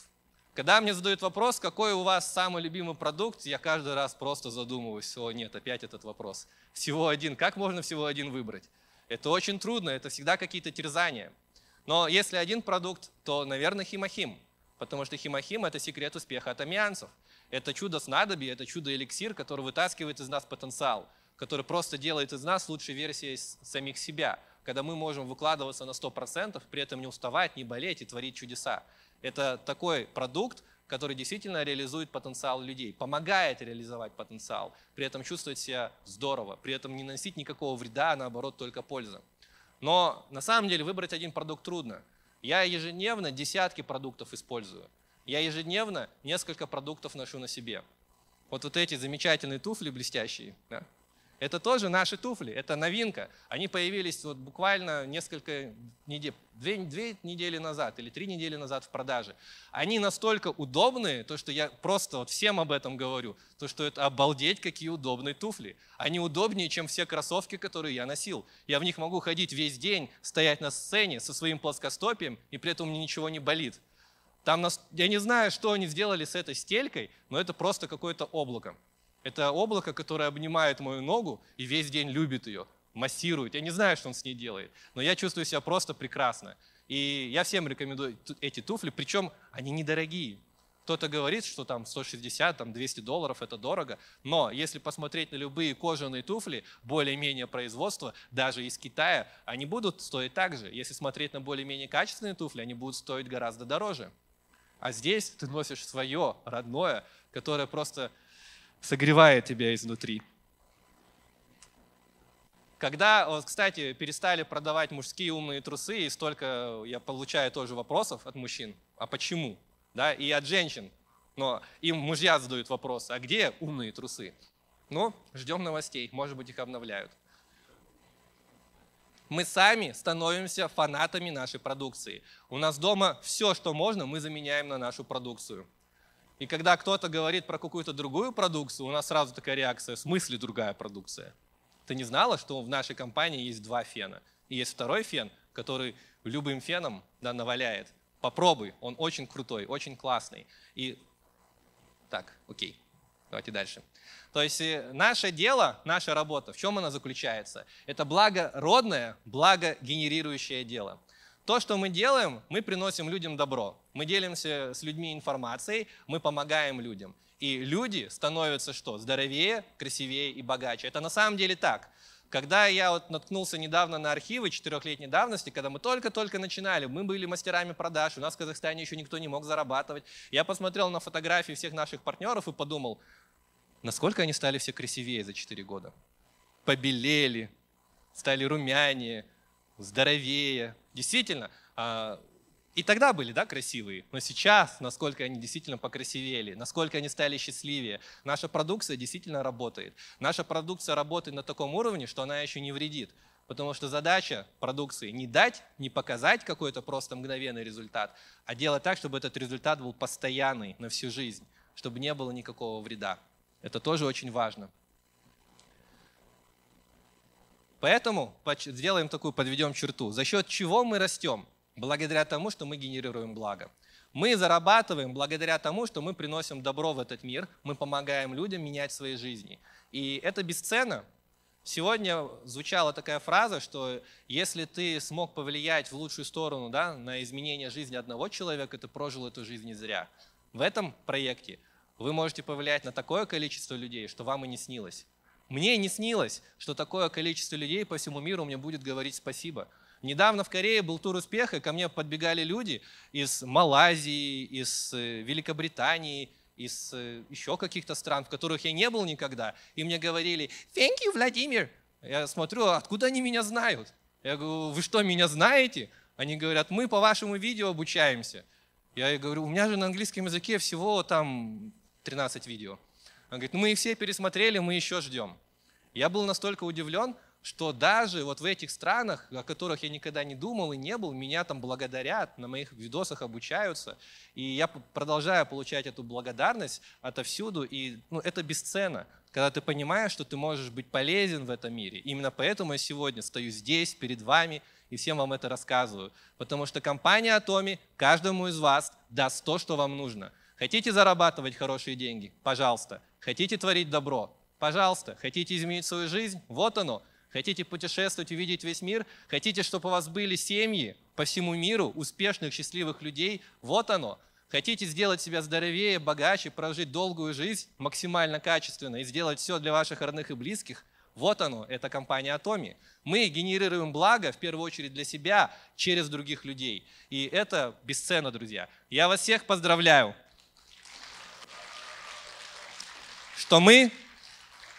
Когда мне задают вопрос, какой у вас самый любимый продукт, я каждый раз просто задумываюсь, о нет, опять этот вопрос. Всего один, как можно всего один выбрать? Это очень трудно, это всегда какие-то терзания. Но если один продукт, то, наверное, химахим, потому что химахим – это секрет успеха атомианцев. Это чудо снадобье, это чудо-эликсир, который вытаскивает из нас потенциал – который просто делает из нас лучшей версией самих себя, когда мы можем выкладываться на 100%, при этом не уставать, не болеть и творить чудеса. Это такой продукт, который действительно реализует потенциал людей, помогает реализовать потенциал, при этом чувствовать себя здорово, при этом не носить никакого вреда, а наоборот только пользы. Но на самом деле выбрать один продукт трудно. Я ежедневно десятки продуктов использую. Я ежедневно несколько продуктов ношу на себе. Вот вот эти замечательные туфли блестящие, да, это тоже наши туфли, это новинка. Они появились вот буквально несколько недель, две, две недели назад или три недели назад в продаже. Они настолько удобные, то что я просто вот всем об этом говорю, то что это обалдеть, какие удобные туфли. Они удобнее, чем все кроссовки, которые я носил. Я в них могу ходить весь день, стоять на сцене со своим плоскостопием, и при этом мне ничего не болит. Там нас, я не знаю, что они сделали с этой стелькой, но это просто какое-то облако. Это облако, которое обнимает мою ногу и весь день любит ее, массирует. Я не знаю, что он с ней делает, но я чувствую себя просто прекрасно. И я всем рекомендую эти туфли, причем они недорогие. Кто-то говорит, что там 160, там 200 долларов это дорого, но если посмотреть на любые кожаные туфли более-менее производства, даже из Китая, они будут стоить так же. Если смотреть на более-менее качественные туфли, они будут стоить гораздо дороже. А здесь ты носишь свое родное, которое просто согревает тебя изнутри. Когда, вот, кстати, перестали продавать мужские умные трусы, и столько э, я получаю тоже вопросов от мужчин, а почему? Да, и от женщин. Но им мужья задают вопрос, а где умные трусы? Ну, ждем новостей, может быть, их обновляют. Мы сами становимся фанатами нашей продукции. У нас дома все, что можно, мы заменяем на нашу продукцию. И когда кто-то говорит про какую-то другую продукцию, у нас сразу такая реакция, в смысле другая продукция? Ты не знала, что в нашей компании есть два фена? И есть второй фен, который любым феном да, наваляет. Попробуй, он очень крутой, очень классный. И так, окей, давайте дальше. То есть э, наше дело, наша работа, в чем она заключается? Это благородное, благогенерирующее дело. То, что мы делаем, мы приносим людям добро. Мы делимся с людьми информацией, мы помогаем людям. И люди становятся что? Здоровее, красивее и богаче. Это на самом деле так. Когда я вот наткнулся недавно на архивы четырехлетней давности, когда мы только-только начинали, мы были мастерами продаж, у нас в Казахстане еще никто не мог зарабатывать. Я посмотрел на фотографии всех наших партнеров и подумал, насколько они стали все красивее за четыре года. Побелели, стали румянее, здоровее. Действительно, а, и тогда были, да, красивые, но сейчас, насколько они действительно покрасивели, насколько они стали счастливее, наша продукция действительно работает. Наша продукция работает на таком уровне, что она еще не вредит. Потому что задача продукции не дать, не показать какой-то просто мгновенный результат, а делать так, чтобы этот результат был постоянный на всю жизнь, чтобы не было никакого вреда. Это тоже очень важно. Поэтому сделаем такую, подведем черту. За счет чего мы растем? Благодаря тому, что мы генерируем благо. Мы зарабатываем благодаря тому, что мы приносим добро в этот мир, мы помогаем людям менять свои жизни. И это бесценно. Сегодня звучала такая фраза, что если ты смог повлиять в лучшую сторону да, на изменение жизни одного человека, ты прожил эту жизнь не зря. В этом проекте вы можете повлиять на такое количество людей, что вам и не снилось. Мне не снилось, что такое количество людей по всему миру мне будет говорить спасибо. Недавно в Корее был тур успеха, и ко мне подбегали люди из Малайзии, из э, Великобритании, из э, еще каких-то стран, в которых я не был никогда. И мне говорили «Thank you, Владимир!» Я смотрю, откуда они меня знают? Я говорю, вы что, меня знаете? Они говорят, мы по вашему видео обучаемся. Я говорю, у меня же на английском языке всего там 13 видео. Он говорит, ну мы их все пересмотрели, мы еще ждем. Я был настолько удивлен, что даже вот в этих странах, о которых я никогда не думал и не был, меня там благодарят, на моих видосах обучаются, и я продолжаю получать эту благодарность отовсюду, и ну, это бесценно, когда ты понимаешь, что ты можешь быть полезен в этом мире. именно поэтому я сегодня стою здесь, перед вами, и всем вам это рассказываю, потому что компания Атоми каждому из вас даст то, что вам нужно – Хотите зарабатывать хорошие деньги? Пожалуйста. Хотите творить добро? Пожалуйста. Хотите изменить свою жизнь? Вот оно. Хотите путешествовать, увидеть весь мир? Хотите, чтобы у вас были семьи по всему миру, успешных, счастливых людей? Вот оно. Хотите сделать себя здоровее, богаче, прожить долгую жизнь максимально качественно и сделать все для ваших родных и близких? Вот оно, это компания Atomi. Мы генерируем благо, в первую очередь, для себя через других людей. И это бесценно, друзья. Я вас всех поздравляю. что мы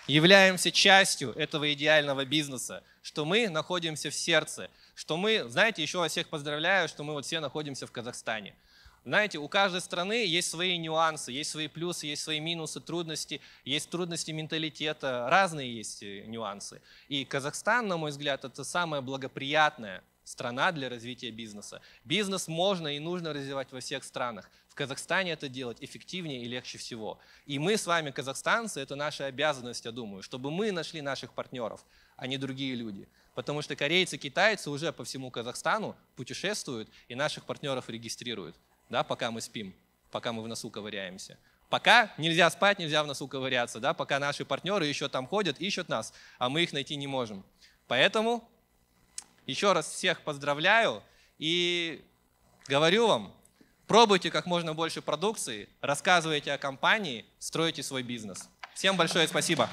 являемся частью этого идеального бизнеса, что мы находимся в сердце, что мы, знаете, еще вас всех поздравляю, что мы вот все находимся в Казахстане. Знаете, у каждой страны есть свои нюансы, есть свои плюсы, есть свои минусы, трудности, есть трудности менталитета, разные есть э, нюансы. И Казахстан, на мой взгляд, это самое благоприятное – страна для развития бизнеса. Бизнес можно и нужно развивать во всех странах. В Казахстане это делать эффективнее и легче всего. И мы с вами, казахстанцы, это наша обязанность, я думаю, чтобы мы нашли наших партнеров, а не другие люди. Потому что корейцы, китайцы уже по всему Казахстану путешествуют и наших партнеров регистрируют, да, пока мы спим, пока мы в носу ковыряемся. Пока нельзя спать, нельзя в носу ковыряться, да, пока наши партнеры еще там ходят, ищут нас, а мы их найти не можем. Поэтому еще раз всех поздравляю и говорю вам, пробуйте как можно больше продукции, рассказывайте о компании, стройте свой бизнес. Всем большое спасибо.